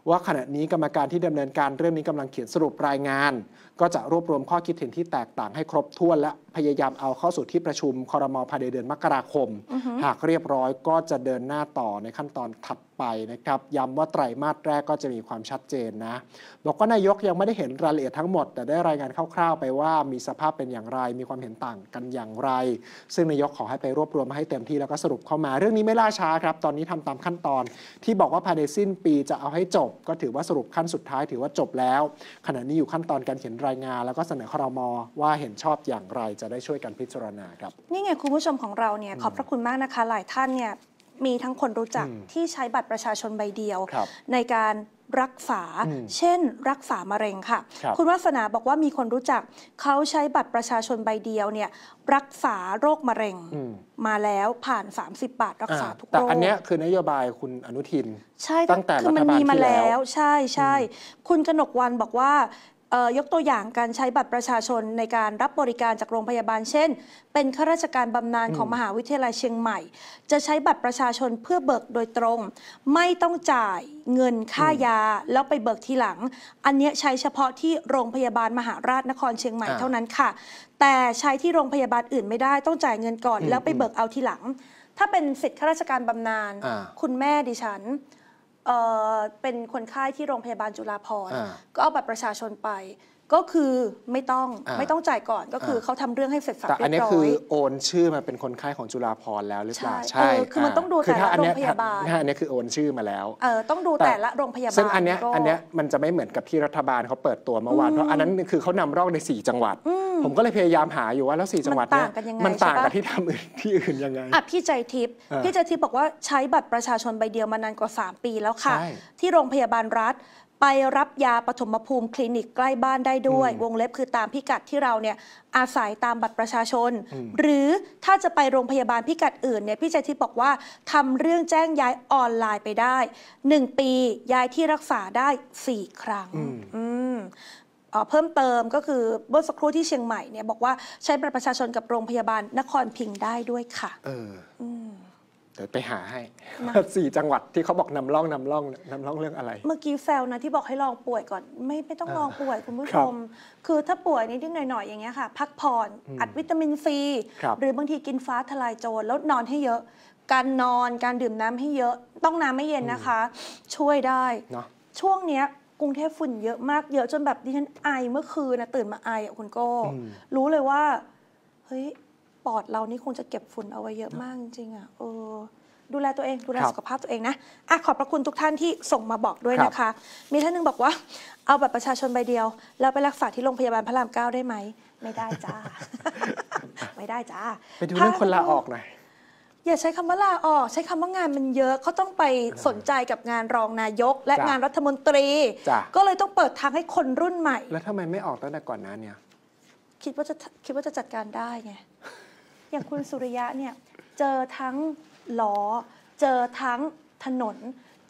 ว่าขณะนี้กรรมการที่ดำเนินการเรื่องนี้กำลังเขียนสรุปรายงาน ก็จะรวบรวมข้อคิดเห็นที่แตกต่างให้ครบถ้วนและพยายามเอาเข้าสู่ที่ประชุมคอรมอภายในเดือนมกราคม หากเรียบร้อยก็จะเดินหน้าต่อในขั้นตอนถัดไปนะครับย้ำว่าไตรมาสแรกก็จะมีความชัดเจนนะ บอกว่านายกยังไม่ได้เห็นรายละเอียดทั้งหมด แต่ได้รายงานคร่าว ๆ ไปว่ามีสภาพเป็นอย่างไร มีความเห็นต่างกันอย่างไร ซึ่งนายกขอให้ไปรวบรวมมาให้เต็มที่แล้วก็สรุปเข้ามาเรื่องนี้ไม่ล่าช้าครับ ตอนนี้ทำตามขั้นตอน ที่บอกว่าภายในสิ้นปีจะเอาให้จบ ก็ถือว่าสรุปขั้นสุดท้ายถือว่าจบแล้ว ขณะนี้อยู่ขั้นตอนการเขียนรายงาน แล้วก็เสนอครมว่าเห็นชอบอย่างไรจะได้ช่วยกันพิจารณาครับ นี่ไงคุณผู้ชมของเราเนี่ยขอบพระคุณมากนะคะหลายท่านเนี่ยมีทั้งคนรู้จักที่ใช้บัตรประชาชนใบเดียว ในการรักษา เช่นรักษามะเร็งค่ะคคุณวัฒนาบอกว่ามีคนรู้จักเขาใช้บัตรประชาชนใบเดียวเนี่ยรักษาโรคมะเร็งมาแล้วผ่าน 30 บาทรักษาทุกโรค แต่อันนี้คือนโยบายคุณอนุทินใช่ตั้งแต่คือมันมีมาแล้วใช่ใช่ คุณกนกวันบอกว่ายกตัวอย่างการใช้บัตรประชาชนในการรับบริการจากโรงพยาบาลเช่น เป็น ข้าราชการบำนาญของมหาวิทยาลัยเชียงใหม่ จะใช้บัตรประชาชนเพื่อเบิกโดยตรง ไม่ต้องจ่ายเงินค่ายาแล้วไปเบิกทีหลัง อันนี้ใช้เฉพาะที่โรงพยาบาลมหาราชนครเชียงใหม่เท่านั้นค่ะ แต่ใช้ที่โรงพยาบาลอื่นไม่ได้ต้องจ่ายเงินก่อนแล้วไปเบิกเอาทีหลัง ถ้าเป็นสิทธิข้าราชการบำนาญคุณแม่ดิฉันเเป็นคนไข้ที่โรงพยาบาลจุฬาภรณ์ก็เอาบัตรประชาชนไปก็คือไม่ต้องอไม่ต้องจ่ายก่อนก็คือเขาทำเรื่องให้เสร็จสับพเรียบร้อยอันนี้คือโอนชื่อมาเป็นคนไข้ของจุฬาภรณ์แล้วหรือเปล่าใช่คือมันต้องดูแต่ละโรงพยาบาลอันนี้คือโอนชื่อมาแล้วเออต้องดูแต่ละโรงพยาบาลซึ่งอันนี้อันนี้มันจะไม่เหมือนกับที่รัฐบาลเขาเปิดตัวเมื่อวานเพราะอันนั้นคือเขานำร่องใน 4 จังหวัด ผมก็เลยพยายามหาอยู่ว่าแล้ว 4 จังหวัดเนี้มันต่างกันยังไงมันต่างใช่ปะกับที่ทำอื่นที่อื่นยังไงอ่ะพี่ใจทิพย์พี่ใจทิพย์บอกว่าใช้บัตรประชาชนใบเดียวมานานกว่า 3 ปีแล้วค่ะ ที่โรงพยาบาลรัฐไปรับยาปฐมภูมิคลินิกใกล้บ้านได้ด้วย วงเล็บคือตามพิกัดที่เราเนี่ยอาศัยตามบัตรประชาชน หรือถ้าจะไปโรงพยาบาลพิกัดอื่นเนี่ยพี่เจทิพย์บอกว่าทำเรื่องแจ้งย้ายออนไลน์ไปได้ 1 ปี ย้ายที่รักษาได้ 4 ครั้งเพิ่มเติมก็คือเมื่อสักครู่ที่เชียงใหม่เนี่ยบอกว่าใช้บัตรประชาชนกับโรงพยาบาลนครพิงได้ด้วยค่ะเออี๋ยวไปหาให้สี่จังหวัดที่เขาบอกนำร่องนำร่องนำร่องเรื่องอะไร เมื่อกี้แซวนะที่บอกให้ลองป่วยก่อน ไม่ไม่ต้องลองป่วยคุณผู้ชม คือถ้าป่วยนิดหน่อยๆอย่างเงี้ยค่ะพักผ่อนอัดวิตามินซีหรือบางทีกินฟ้าทลายโจรลดนอนให้เยอะ การนอนการดื่มน้ำให้เยอะต้องน้ำไม่เย็นนะคะ ช่วยได้ช่วงเนี้ย กรุงเทพฝุ่นเยอะมากเยอะจนแบบดิฉันไอเมื่อคืนนะตื่นมาไออ่ะคุณโก้รู้เลยว่า เฮ้ยอดเรานี่คงจะเก็บฝุ่นเอาไว้เยอะมากจริงอ่ะเออดูแลตัวเองดูแลสุขภาพตัวเองนะอ่ะขอบพระคุณทุกท่านที่ส่งมาบอกด้วยนะคะ มีท่านนึงบอกว่า เอาบัตรประชาชนใบเดียว แล้วไปรักษาที่โรงพยาบาลพระรามเก้าได้ไหมไม่ได้จ้าไม่ได้จ้าไปดูเรื่องคนลาออกหน่อยอย่าใช้คำว่าลาออก ใช้คำว่างานมันเยอะเขาต้องไปสนใจกับงานรองนายกและงานรัฐมนตรี ก็เลยต้องเปิดทางให้คนรุ่นใหม่ แล้วทำไมไม่ออกตั้งแต่ก่อนนั้นเนี่ยคิดว่าจะคิดว่าจะจัดการได้ไงอย่างคุณสุริยะเนี่ยเจอทั้งล้อ เจอทั้งถนน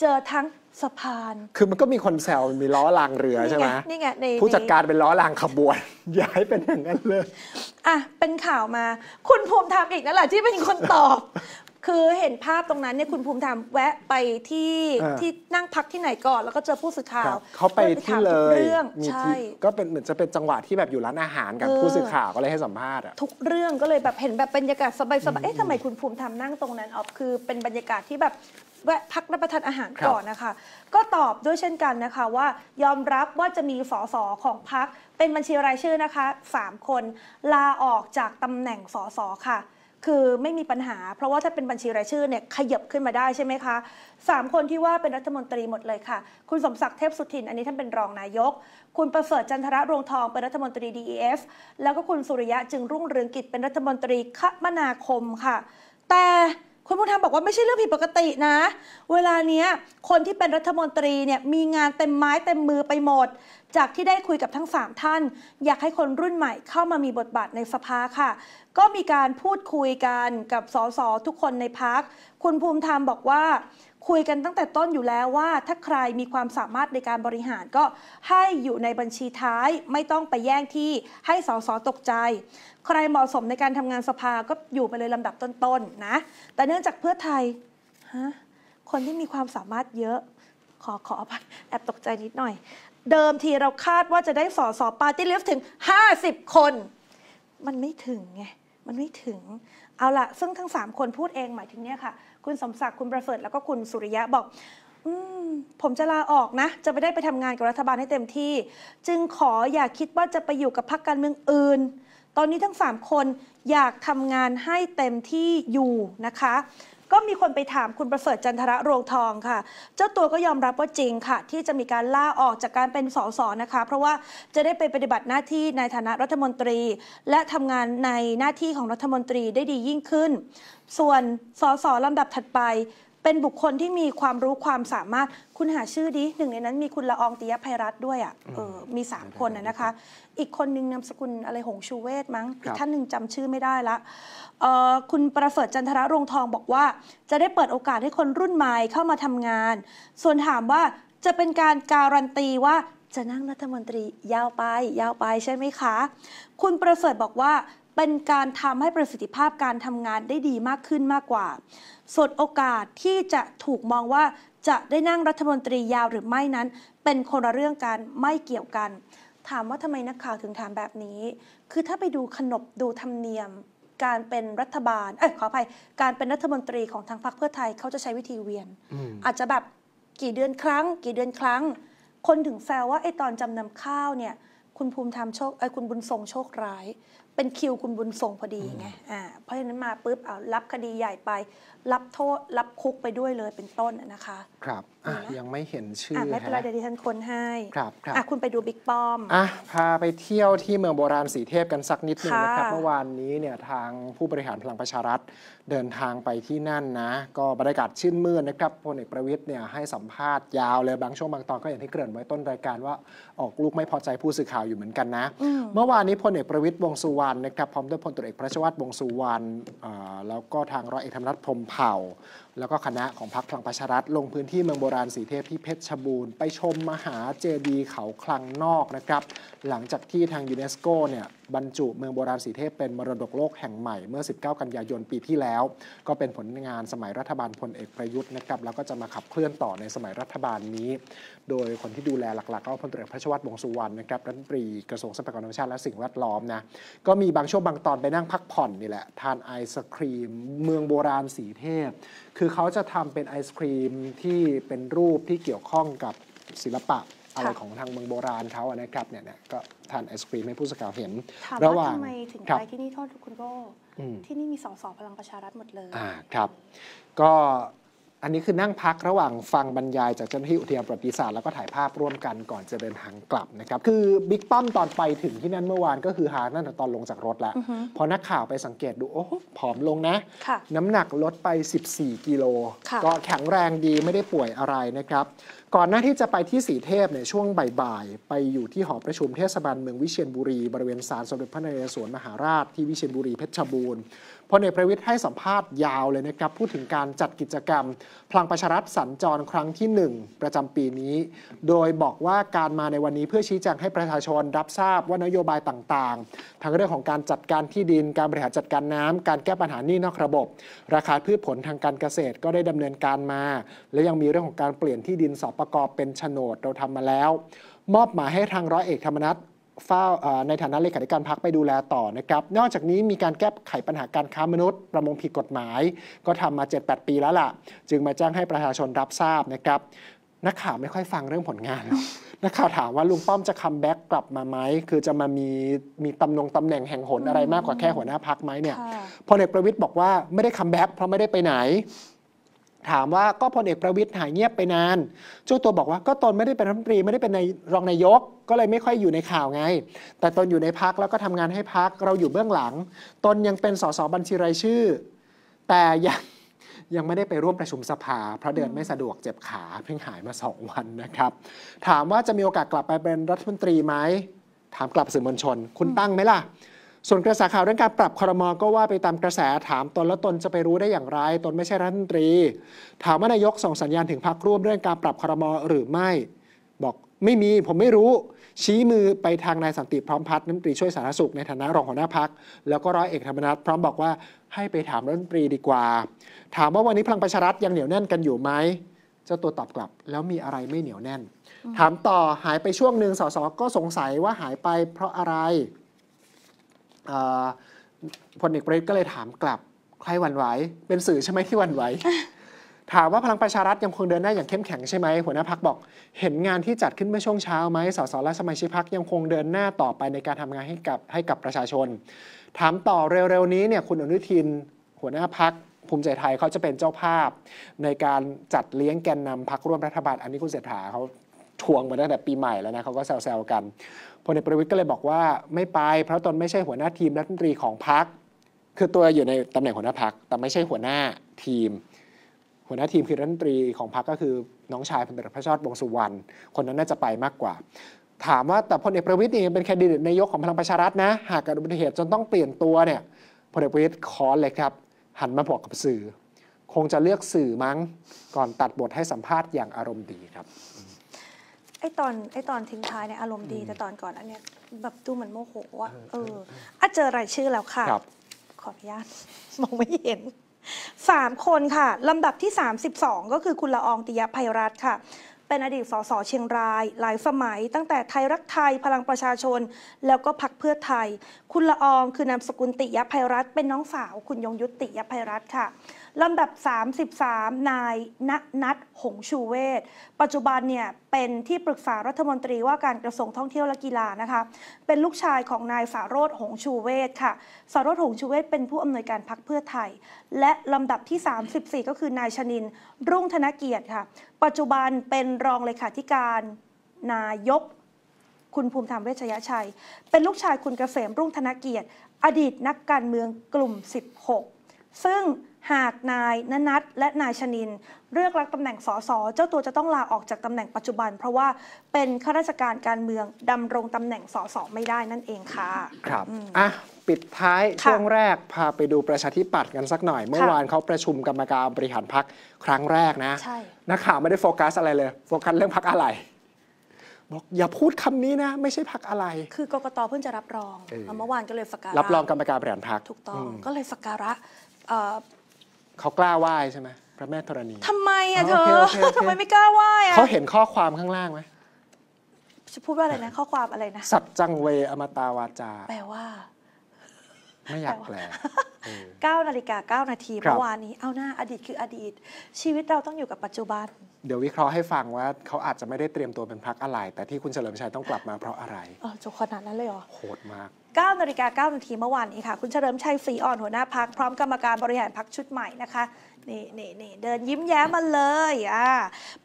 เจอทั้งสะพาน คือมันก็มีคนแซวมีล้อรางเรือใช่ไหมนี่ไงในผู้จัดการเป็นล้อรางขบวนอย่าให้เป็นอย่างนั้นเลย อ่ะ เป็นข่าวมา คุณภูมิธรรมอีกนั่นแหละที่เป็นคนตอบคือเห็นภาพตรงนั้นเนี่ยคุณภูมิธรรมแวะไปที่ที่นั่งพักที่ไหนก่อนแล้วก็เจอผู้สื่อข่าวเขาไปที่เลยเรื่องใช่ก็เป็นเหมือนจะเป็นจังหวะที่แบบอยู่ร้านอาหารกับผู้สื่อข่าวก็เลยให้สัมภาษณ์ทุกเรื่องก็เลยแบบเห็นแบบบรรยากาศสบายๆเอ๊ะทำไมคุณภูมิธรรมนั่งตรงนั้นออกคือเป็นบรรยากาศที่แบบแวะพักรับประทานอาหารก่อนนะคะก็ตอบด้วยเช่นกันนะคะว่ายอมรับว่าจะมีสสของพักเป็นบัญชีรายชื่อนะคะ3คนลาออกจากตำแหน่งสสค่ะคือไม่มีปัญหา เพราะว่าถ้าเป็นบัญชีรายชื่อเนี่ย ขยับขึ้นมาได้ใช่ไหมคะ3คนที่ว่าเป็นรัฐมนตรีหมดเลยค่ะ คุณสมศักดิ์เทพสุทิน อันนี้ท่านเป็นรองนายก คุณประเสริฐจันทระรวงทองเป็นรัฐมนตรี DEF แล้วก็คุณสุริยะจึงรุ่งเรืองกิจเป็นรัฐมนตรีคมนาคมค่ะ แต่คุณบุญธรรมบอกว่าไม่ใช่เรื่องผิดปกตินะ เวลาเนี้ยคนที่เป็นรัฐมนตรีเนี่ยมีงานเต็มไม้เต็มมือไปหมดจากที่ได้คุยกับทั้ง3ท่าน อยากให้คนรุ่นใหม่เข้ามามีบทบาทในสภาค่ะ ก็มีการพูดคุยกันกับสสทุกคนในพักคุณภูมิธรรมบอกว่า คุยกันตั้งแต่ต้นอยู่แล้วว่า ถ้าใครมีความสามารถในการบริหารก็ให้อยู่ในบัญชีท้ายไม่ต้องไปแย่งที่ให้สสตกใจ ใครเหมาะสมในการทำงานสภาก็อยู่ไปเลยลำดับต้นๆนนะแต่เนื่องจากเพื่อไทยคนที่มีความสามารถเยอะขอขออภัยแอบตกใจนิดหน่อยเดิมทีเราคาดว่าจะได้สอสอปาร์ตี้ลิฟถึง 50 คน มันไม่ถึงไงมันไม่ถึง เอาละซึ่งทั้ง 3 คนพูดเองหมายถึงเนี่ยค่ะ คุณสมศักดิ์คุณประเสริฐแล้วก็คุณสุริยะบอก อืม ผมจะลาออกนะ จะไปได้ไปทำงานกับรัฐบาลให้เต็มที่ จึงขออย่าคิดว่าจะไปอยู่กับพรรคการเมืองอื่น ตอนนี้ทั้ง 3 คนอยากทำงานให้เต็มที่อยู่นะคะก็มีคนไปถามคุณประเสริฐจันทระรงทองค่ะ เจ้าตัวก็ยอมรับว่าจริงค่ะ ที่จะมีการล่าออกจากการเป็นสสนะคะ เพราะว่าจะได้ไปปฏิบัติหน้าที่ในฐานะรัฐมนตรี และทำงานในหน้าที่ของรัฐมนตรีได้ดียิ่งขึ้น ส่วนสสลำดับถัดไปเป็นบุคคลที่มีความรู้ความสามารถ คุณหาชื่อดีหนึ่งในนั้นมีคุณละอองติยภัยรัตด้วยอ่ะเออมีคนนะคะ อีกคนนึงนามสกุลอะไรหงชูเวศมั้งอีกท่านหนึ่งจำชื่อไม่ได้ละเออคุณประเสริฐจันทระรวงทองบอกว่า จะได้เปิดโอกาสให้คนรุ่นใหม่เข้ามาทำงาน ส่วนถามว่าจะเป็นการการันตีว่าจะนั่งรัฐมนตรียาวไปยาวไปใช่ไหมคะ คุณประเสริฐบอกว่าเป็นการทำให้ประสิทธิภาพการทำงานได้ดีมากขึ้นมากกว่าส่วนโอกาสที่จะถูกมองว่าจะได้นั่งรัฐมนตรียาวหรือไม่นั้น เป็นคนละเรื่องกันไม่เกี่ยวกัน ถามว่าทำไมนักข่าวถึงถามแบบนี้ คือถ้าไปดูขนบดูธรรมเนียม การเป็นรัฐบาลเอ้ยขออภัย การเป็นรัฐมนตรีของทางพรรคเพื่อไทยเขาจะใช้วิธีเวียน อาจจะแบบกี่เดือนครั้ง กี่เดือนครั้ง คนถึงแซวว่าไอ้ตอนจำนำข้าวเนี่ย คุณภูมิธรรมโชคไอ้คุณบุญทรงโชคร้ายเป็นคิวคุณบุญทรงพอดีไง อ่า เพราะฉะนั้นมาปุ๊บ เอา รับคดีใหญ่ไป รับโทษ รับคุกไปด้วยเลย เป็นต้นนะคะ ครับยังไม่เห็นชื่ออไม่เป็นไรเดี๋ยวดิฉันค้นให้ครับครับ คุณไปดูบิ๊กป้อมอ่ะพาไปเที่ยวที่เมืองโบราณสีเทพกันสักนิดหนึ่งนะครับ เมื่อวานนี้เนี่ยทางผู้บริหารพลังประชารัฐเดินทางไปที่นั่นนะ ก็บรรยากาศชื่นมื่นนะครับ พลเอกประวิทย์เนี่ยให้สัมภาษณ์ยาวเลยบางช่วงบางตอนก็อย่างที่เกริ่นไว้ต้นรายการว่าออกลูกไม่พอใจผู้สื่อข่าวอยู่เหมือนกันนะ เมื่อวานนี้พลเอกประวิทย์วงสุวรรณนะครับพร้อมด้วยพลตรเอกพระชวัตรวงสุวรรณแล้วก็ทางร้อยเอกธรรมนัฐพรมเผ่าแล้วก็คณะของพักพลังประชารัฐลงพื้นที่เมืองโบราณสีเทพที่เพชรบูรณ์ ไปชมมหาเจดีย์เขาคลังนอกนะครับ หลังจากที่ทางยูเนสโกเนี่ยบรรจุ เมืองโบราณสีเทพเป็นมรดกโลกแห่งใหม่เมื่อ 19 กันยายนปีที่แล้ว ก็เป็นผลงานสมัยรัฐบาลพลเอกประยุทธ์นะครับแล้วก็จะมาขับเคลื่อนต่อในสมัยรัฐบาลนี้ โดยคนที่ดูแลหลักๆก็พลเอกพระชวัตรวงสุวรรณนะครับรัฐมนตรีกระทรวงทรัพยากรธรรมชาติ และสิ่งแวดล้อมนะก็มีบางช่วงบางตอนไปนั่งพักผ่อนนี่แหละทานไอศครีมเมืองโบราณสีเทพคือเขาจะทำเป็นไอศครีมที่เป็นรูปที่เกี่ยวข้องกับศิลปะอะไรของทางเมืองโบราณเขาอะนะครับเนี่ยนะก็ทานไอศครีมให้ผู้สื่อข่าวเห็นระหว่างทำไมถึงครับไปที่นี่โทษคุณโก้ที่นี่มีสองสอพลังประชารัฐหมดเลย อ่าครับ ก็อันนี้คือนั่งพักระหว่างฟังบรรยายจากเจ้าหน้าที่อุทยานประวัติศาสตร์แล้วก็ถ่ายภาพร่วมกันก่อนจะเดินทางกลับนะครับ คือบิ๊กป้อมตอนไปถึงที่นั่นเมื่อวานก็คือหานั่นตอนลงจากรถแล้วพอนักข่าวไปสังเกตดู โอ้ผอมลงนะ น้ำหนักลดไป 14 กิโลก็แข็งแรงดีไม่ได้ป่วยอะไรนะครับ ก่อนหน้าที่จะไปที่สีเทพเนี่ยช่วงบ่ายๆไปอยู่ที่หอประชุมเทศบาลเมืองวิเชียรบุรีบริเวณศาลสมเด็จพระนเรศวรมหาราชที่วิเชียรบุรีเพชรบูรณ์พลเอกประวิทย์ให้สัมภาษณ์ยาวเลยนะครับพูดถึงการจัดกิจกรรม พลังประชารัฐสัญจรครั้งที่ 1 ประจำปีนี้ โดยบอกว่าการมาในวันนี้เพื่อชี้แจงให้ประชาชน รับทราบว่านโยบายต่าง ๆ ทั้งเรื่องของการจัดการที่ดินการบริหารจัดการน้ำ การแก้ปัญหานี้นอกระบบ ราคาพืชผลทางการเกษตรก็ได้ดำเนินการมา และยังมีเรื่องของการเปลี่ยนที่ดินสอบประกอบเป็นโฉนด เราทำมาแล้ว มอบหมายให้ทางร้อยเอกธรรมนัฐเฝ้าในฐานะเลขาธิการพักไปดูแลต่อนะครับ นอกจากนี้มีการแก้ไขปัญหาการค้ามนุษย์ ประมงผิดกฎหมาย ก็ทำมา 7-8 ปีแล้วล่ะ จึงมาแจ้งให้ประชาชนรับทราบนะครับ นักข่าวไม่ค่อยฟังเรื่องผลงาน นักข่าวถามว่าลุงป้อมจะคัมแบ็กกลับมาไหมคือจะมามีมีตำแหน่งตำแหน่งแห่งหนอะไรมากกว่าแค่หัวหน้าพักไหมเนี่ยพลเอกประวิตยบอกว่าไม่ได้คัมแบ็กเพราะไม่ได้ไปไหนถามว่าก็พลเอกประวิทย์หายเงียบไปนานเจ้าตัวบอกว่าก็ตนไม่ได้เป็นรัฐมนตรีไม่ได้เป็นนรองนายก ก็เลยไม่ค่อยอยู่ในข่าวไง แต่ตนอยู่ในพักแล้วก็ทำงานให้พัก เราอยู่เบื้องหลัง ตนยังเป็นสสบัญชีรายชื่อ แต่ยังยังไม่ได้ไปร่วมประชุมสภา เพราะเดินไม่สะดวกเจ็บขาเพิ่งหายมาสองวันนะครับ ถามว่าจะมีโอกาสกลับไปเป็นรัฐมนตรีไหม ถามกลับสื่อมวลชน คุณตั้งไหมล่ะส่วนกระแสข่าวเรื่องการปรับคอรมอก็ว่าไปตามกระแสถามตนและตนจะไปรู้ได้อย่างไรตนไม่ใช่รัฐมนตรี ถามว่านายกส่งสัญญาณถึงพรรคร่วมเรื่องการปรับคอรมอหรือไม่ บอกไม่มีผมไม่รู้ ชี้มือไปทางนายสันติพร้อมพัฒน์รัฐมนตรีช่วยสาธารณสุขในฐานะรองหัวหน้าพักแล้วก็ร้อยเอกธรรมนัฐพร้อมบอกว่าให้ไปถามรัฐมนตรีดีกว่า ถามว่าวันนี้พลังประชารัฐยังเหนียวแน่นกันอยู่ไหมเจ้าตัวตอบกลับแล้วมีอะไรไม่เหนียวแน่น ถามต่อหายไปช่วงหนึ่งสสก็สงสัยว่าหายไปเพราะอะไรพลเอกประยุทธ์ก็เลยถามกลับใครหวั่นไหว เป็นสื่อใช่ไหมที่หวั่นไหว ถามว่า พลังประชารัฐยังคงเดินหน้าอย่างเข้มแข็งใช่ไหมหัวหน้าพักบอกเห็นงานที่จัดขึ้นเมื่อช่วงเช้าไหมสสและสมาชิกพักยังคงเดินหน้าต่อไปในการทำงานให้กับให้กับประชาชน ถามต่อเร็วๆนี้เนี่ยคุณอนุทิน หัวหน้าพักภูมิใจไทยเขาจะเป็นเจ้าภาพ ในการจัดเลี้ยงแกนนำพักร่วมรัฐบาลอันนี้คุณเศรษฐาเขาทวงมาตั้งแต่ปีใหม่แล้วนะเขาก็แซวๆกันพลเอกประวิตยก็เลยบอกว่าไม่ไป เพราะตนไม่ใช่หัวหน้าทีมรัฐมนตรีของพรรคคือตัวอยู่ในตำแหน่งหัวหน้าพรรคแต่ไม่ใช่หัวหน้าทีม หัวหน้าทีมคือรัฐมนตรีของพรรคก็คือน้องชายพลเอกประชดวงสุวรรณคนนั้นน่าจะไปมากกว่า ถามว่าแต่พลเอกประวิตยเองเป็นแคนดิเดตนายกของพลังประชารัฐนะ หากเกิดอุบัติเหตุจนต้องเปลี่ยนตัวเนี่ยพลเอกประวิตยคอนเลยครับ หันมาบอกกับสื่อ คงจะเลือกสื่อมั้งก่อนตัดบทให้สัมภาษณ์อย่างอารมณ์ดีครับไอตอนไอตอนทิ้งท้ายเนี่ยอารมณ์ดีแต่ตอนก่อน อันเนี้ยแบบดูเหมือนโมโหว่าเอออ่ะเจอรายชื่อแล้วค่ะครับขออนุญาตมองไม่เห็นสามคนค่ะ ลำดับที่ 32 ก็คือคุณละอองติยภัยรัตน์ค่ะ เป็นอดีตสสเชียงราย หลายสมัยตั้งแต่ไทยรักไทยพลังประชาชน แล้วก็พักเพื่อไทย คุณละอองคือนามสกุลติยภัยรัตน์เป็นน้องสาว คุณยงยุติยภัยรัตน์ค่ะลำดับ33 นายณนัทหงชูเวศปัจจุบันเนี่ยเป็นที่ปรึกษารัฐมนตรีว่าการกระทรวงท่องเที่ยวและกีฬานะคะเป็นลูกชายของนายสารสหงชูเวศค่ะสารสหงชูเวศเป็นผู้อำนวยการพักเพื่อไทย และลำดับที่ 34 ก็คือนายชนินรุ่งธนเกียรติค่ะ ปัจจุบันเป็นรองเลขาธิการนายกคุณภูมิธรรมเวชยชัย เป็นลูกชายคุณกเกษมรุ่งธนเกียรติอดีตนักการเมืองกลุ่ม 16 ซึ่งหากนายนนัทและนายชนินเลือกรับตำแหน่งสส เจ้าตัวจะต้องลาออกจากตำแหน่งปัจจุบัน เพราะว่าเป็นข้าราชการการเมืองดำรงตำแหน่งสสไม่ได้นั่นเองค่ะครับอ่ะปิดท้ายช่วงแรกพาไปดูประชาธิปัตย์กันสักหน่อย เมื่อวานเขาประชุมกรรมการบริหารพักครั้งแรกนะนักข่าวไม่ได้โฟกัสอะไรเลย โฟกัสเรื่องพักอะไรบอกอย่าพูดคำนี้นะ ไม่ใช่พักอะไร คือกกตเพิ่งจะรับรองเมื่อวานก็เลยสักการะรับรองกรรมการบริหารพักถูกต้องก็เลยสักการะเขากล้าไหว้ใช่ไหมพระแม่ธรณีทำไมอ่ะเธอทำไมไม่กล้าไหว้อ่ะเขาเห็นข้อความข้างล่างไหมจะพูดว่าอะไรนะ ข้อความอะไรนะสัจจังเวอมตาวาจา แปลว่าไม่อยากแปล9นาฬิกา9นาทีเมื่อวานนี้ เอาหน้า อดีตคืออดีต ชีวิตเราต้องอยู่กับปัจจุบัน เดี๋ยววิเคราะห์ให้ฟังว่าเขาอาจจะไม่ได้เตรียมตัวเป็นพักอะไร แต่ที่คุณเฉลิมชัยต้องกลับมาเพราะอะไรอออจบขนาดนั้นเลยเหรอโหดมาก9นาฬิกา9นาทีเมื่อวานนี้ค่ะคุณเฉลิมชัย ศรีอ่อน หัวหน้าพักพร้อมกรรมการบริหารพักชุดใหม่นะคะ นี่นี่นี่เดินยิ้มแย้มมาเลย อ่า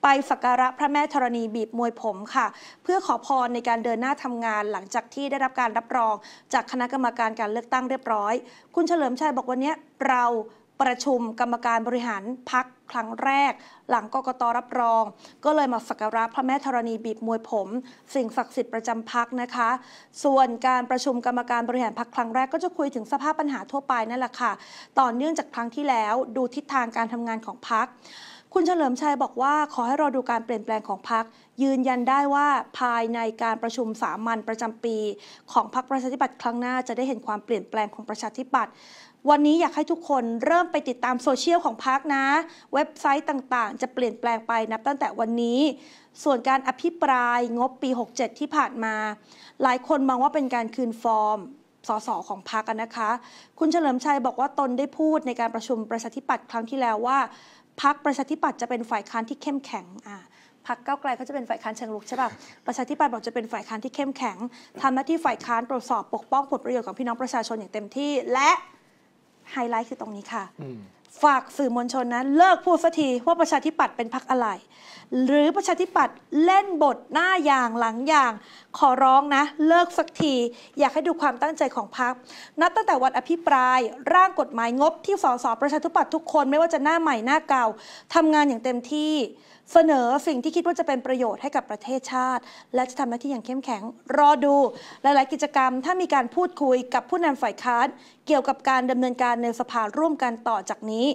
ไปสักการะพระแม่ธรณีบีบมวยผมค่ะ เพื่อขอพรในการเดินหน้าทำงานหลังจากที่ได้รับการรับรองจากคณะกรรมการ การเลือกตั้งเรียบร้อย คุณเฉลิมชัยบอกวันนี้เราประชุมกรรมการบริหารพักครั้งแรก หลังกกตรับรอง ก็เลยมาสักการะพระแม่ธรณีบีบมวยผม สิ่งศักดิ์สิทธิ์ประจำพักนะคะ ส่วนการประชุมกรรมการบริหารพักครั้งแรกก็จะคุยถึงสภาพปัญหาทั่วไปนั่นแหละค่ะต่อเนื่องจากครั้งที่แล้วดูทิศทางการทำงานของพักคุณเฉลิมชัยบอกว่า ขอให้รอดูการเปลี่ยนแปลงของพักยืนยันได้ว่าภายในการประชุมสามัญประจำปี ของพักประชาธิปัตย์ครั้งหน้าจะได้เห็นความเปลี่ยนแปลงของประชาธิปัตย์วันนี้อยากให้ทุกคนเริ่มไปติดตามโซเชียลของพักนะ เว็บไซต์ต่างๆจะเปลี่ยนแปลงไปนับตั้งแต่วันนี้ ส่วนการอภิปรายงบปี 67 ที่ผ่านมา หลายคนมองว่าเป็นการคืนฟอร์มสสของพักนะคะ คุณเฉลิมชัยบอกว่าตนได้พูดในการประชุมประชาธิปัตย์ครั้งที่แล้วว่าพักประชาธิปัตย์จะเป็นฝ่ายค้านที่เข้มแข็งอ่าพักเก้าไกลเขาจะเป็นฝ่ายค้านเชิงลุกใช่ป่ะประชาธิปัตย์บอกจะเป็นฝ่ายค้านที่เข้มแข็งทำหน้าที่ฝ่ายค้านตรวจสอบปกป้องผลประโยชน์ของพี่น้องประชาชนอย่างเต็มที่และไฮไลท์คือตรงนี้ค่ะ ฝากสื่อมวลชนนะ เลิกพูดสักทีว่าประชาธิปัตย์เป็นพรรคอะไรหรือประชาธิปัตย์เล่นบทหน้าอย่างหลังอย่าง ขอร้องนะ เลิกสักทีอยากให้ดูความตั้งใจของพรรคนับตั้งแต่วันอภิปรายร่างกฎหมายงบที่สสประชาธิปัตย์ทุกคนไม่ว่าจะหน้าใหม่หน้าเก่าทำงานอย่างเต็มที่ เสนอสิ่งที่คิดว่าจะเป็นประโยชน์ให้กับประเทศชาติ และจะทำหน้าที่อย่างเข้มแข็ง รอดู หลายๆ กิจกรรมถ้ามีการพูดคุยกับผู้นำฝ่ายค้านเกี่ยวกับการดำเนินการในสภาร่วมกันต่อจากนี้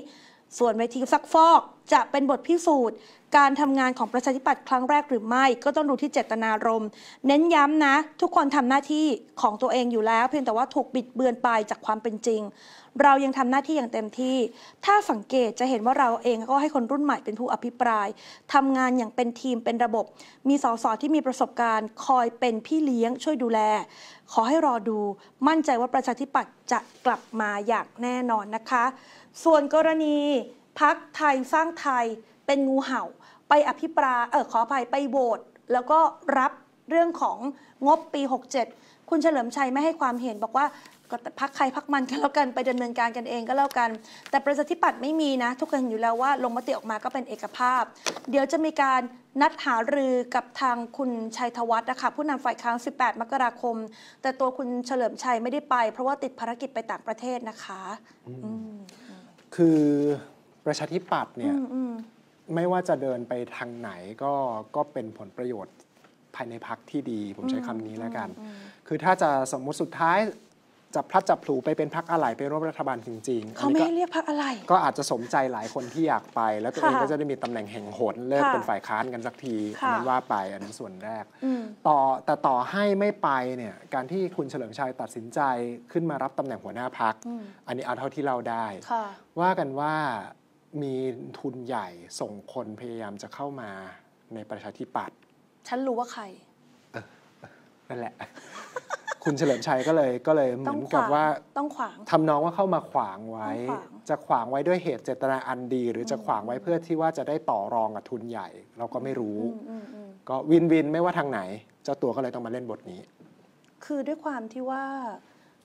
ส่วนเวทีซักฟอกจะเป็นบทพิสูจน์ การทำงานของประชาธิปัตย์ครั้งแรกหรือไม่ก็ต้องดูที่เจตนารมณ์เน้นย้ำนะทุกคนทำหน้าที่ของตัวเองอยู่แล้ว เพียงแต่ว่าถูกบิดเบือนไปจากความเป็นจริง เรายังทำหน้าที่อย่างเต็มที่ ถ้าสังเกตจะเห็นว่าเราเองก็ให้คนรุ่นใหม่เป็นผู้อภิปรายทำงานอย่างเป็นทีมเป็นระบบ มีสสที่มีประสบการณ์ คอยเป็นพี่เลี้ยง ช่วยดูแล ขอให้รอดู มั่นใจว่าประชาธิปัตย์จะกลับมาอย่างแน่นอนนะคะ ส่วนกรณีพักไทยสร้างไทยเป็นงูเห่า ไปอภิปรายเออขออภัยไปโหวตแล้วก็รับเรื่องของงบปี 67 คุณเฉลิมชัยไม่ให้ความเห็น บอกว่า ก็พักใครพักมันกันแล้วกันไปดำเนินการกันเองก็แล้วกัน แต่ประชาธิปัตย์ไม่มีนะ ทุกคนอยู่แล้วว่าลงมติออกมาก็เป็นเอกภาพ เดี๋ยวจะมีการนัดหารือกับทางคุณชัยธวัฒน์นะคะ ผู้นำฝ่ายค้าน18 มกราคม แต่ตัวคุณเฉลิมชัยไม่ได้ไปเพราะว่าติดภารกิจไปต่างประเทศนะคะคือประชาธิปัตย์เนี่ยไม่ว่าจะเดินไปทางไหนก็ก็เป็นผลประโยชน์ภายในพักที่ดี ผมใช้คำนี้แล้วกัน คือถ้าจะสมมติสุดท้ายจับพลัดจับผลูไปเป็นพักอะไรไปร่วมรัฐบาลจริงๆเขาไม่เรียกพักอะไร ก็อาจจะสมใจหลายคนที่อยากไป แล้วตัวเองก็จะได้มีตำแหน่งแห่งหนเลิกเป็นฝ่ายค้านกันสักทีอันนั้นว่าไปอันนั้นส่วนแรกต่อแต่ต่อให้ไม่ไปเนี่ยการที่คุณเฉลิมชัยตัดสินใจขึ้นมารับตำแหน่งหัวหน้าพักอันนี้เอาเท่าที่เราได้ว่ากันว่ามีทุนใหญ่ส่งคนพยายามจะเข้ามาในประชาธิปัตย์ ฉันรู้ว่าใครนั่นแหละ คุณเฉลิมชัยก็เลยก็เลยเหมือนกับว่าต้องขวางทำน้องว่าเข้ามาขวางไว้ จะขวางไว้ด้วยเหตุเจตนาอันดี หรือจะขวางไว้เพื่อที่ว่าจะได้ต่อรองกับทุนใหญ่ เราก็ไม่รู้ก็วินวินไม่ว่าทางไหนเจ้าตัวก็เลยต้องมาเล่นบทนี้ คือด้วยความที่ว่า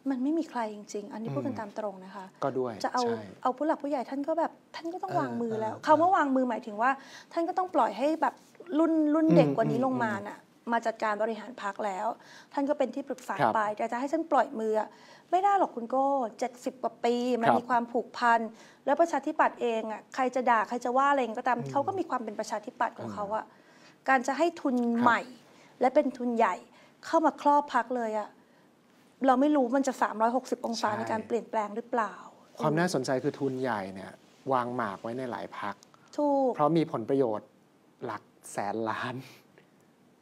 มันไม่มีใครจริงๆ อันนี้พูดกันตามตรงนะคะ ก็ด้วย จะเอาเอาผู้หลักผู้ใหญ่ท่านก็แบบ ท่านก็ต้องวางมือแล้วคำว่าวางมือหมายถึงว่า ท่านก็ต้องปล่อยให้แบบรุ่นรุ่นเด็กกว่านี้ลงมาน่ะมาจัดการบริหารพักแล้ว ท่านก็เป็นที่ปรึกษาไปแต่จะให้ท่านปล่อยมือไม่ได้หรอกคุณโก้เจ็ดสิบกว่าปีมันมีความผูกพันแล้วประชาธิปัตย์เองอ่ะใครจะด่า ใครจะว่าอะไรก็ตาม เขาก็มีความเป็นประชาธิปัตย์ของเขาอ่ะการจะให้ทุนใหม่ และเป็นทุนใหญ่เข้ามาครอบพักเลยอ่ะเราไม่รู้มันจะ 360 องศาในการเปลี่ยนแปลงหรือเปล่า ความน่าสนใจคือทุนใหญ่เนี่ย วางหมากไว้ในหลายพักถูกเพราะมีผลประโยชน์หลักแสนล้าน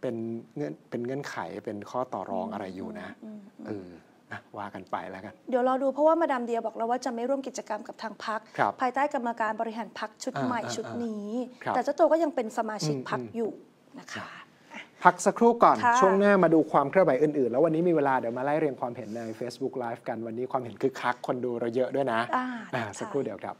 เป็นเงื่อนเป็นเงื่อนไขเป็นข้อต่อรองอะไรอยู่นะเออว่ากันไปแล้วกัน เดี๋ยวรอดูเพราะว่ามาดามเดียบอกแล้วว่าจะไม่ร่วมกิจกรรมกับทางพักภายใต้กรรมการบริหารพักชุดใหม่ชุดนี้ แต่เจ้าตัวก็ยังเป็นสมาชิกพักอยู่นะคะพักสักครู่ก่อน ช่วงหน้ามาดูความเคลื่อนไหวอื่น ๆ แล้ววันนี้มีเวลาเดี๋ยวมาไล่เรียงความเห็นใน Facebook Live กันวันนี้ความเห็นคือคักคนดูเราเยอะด้วยนะ สักครู่เดี๋ยวครับ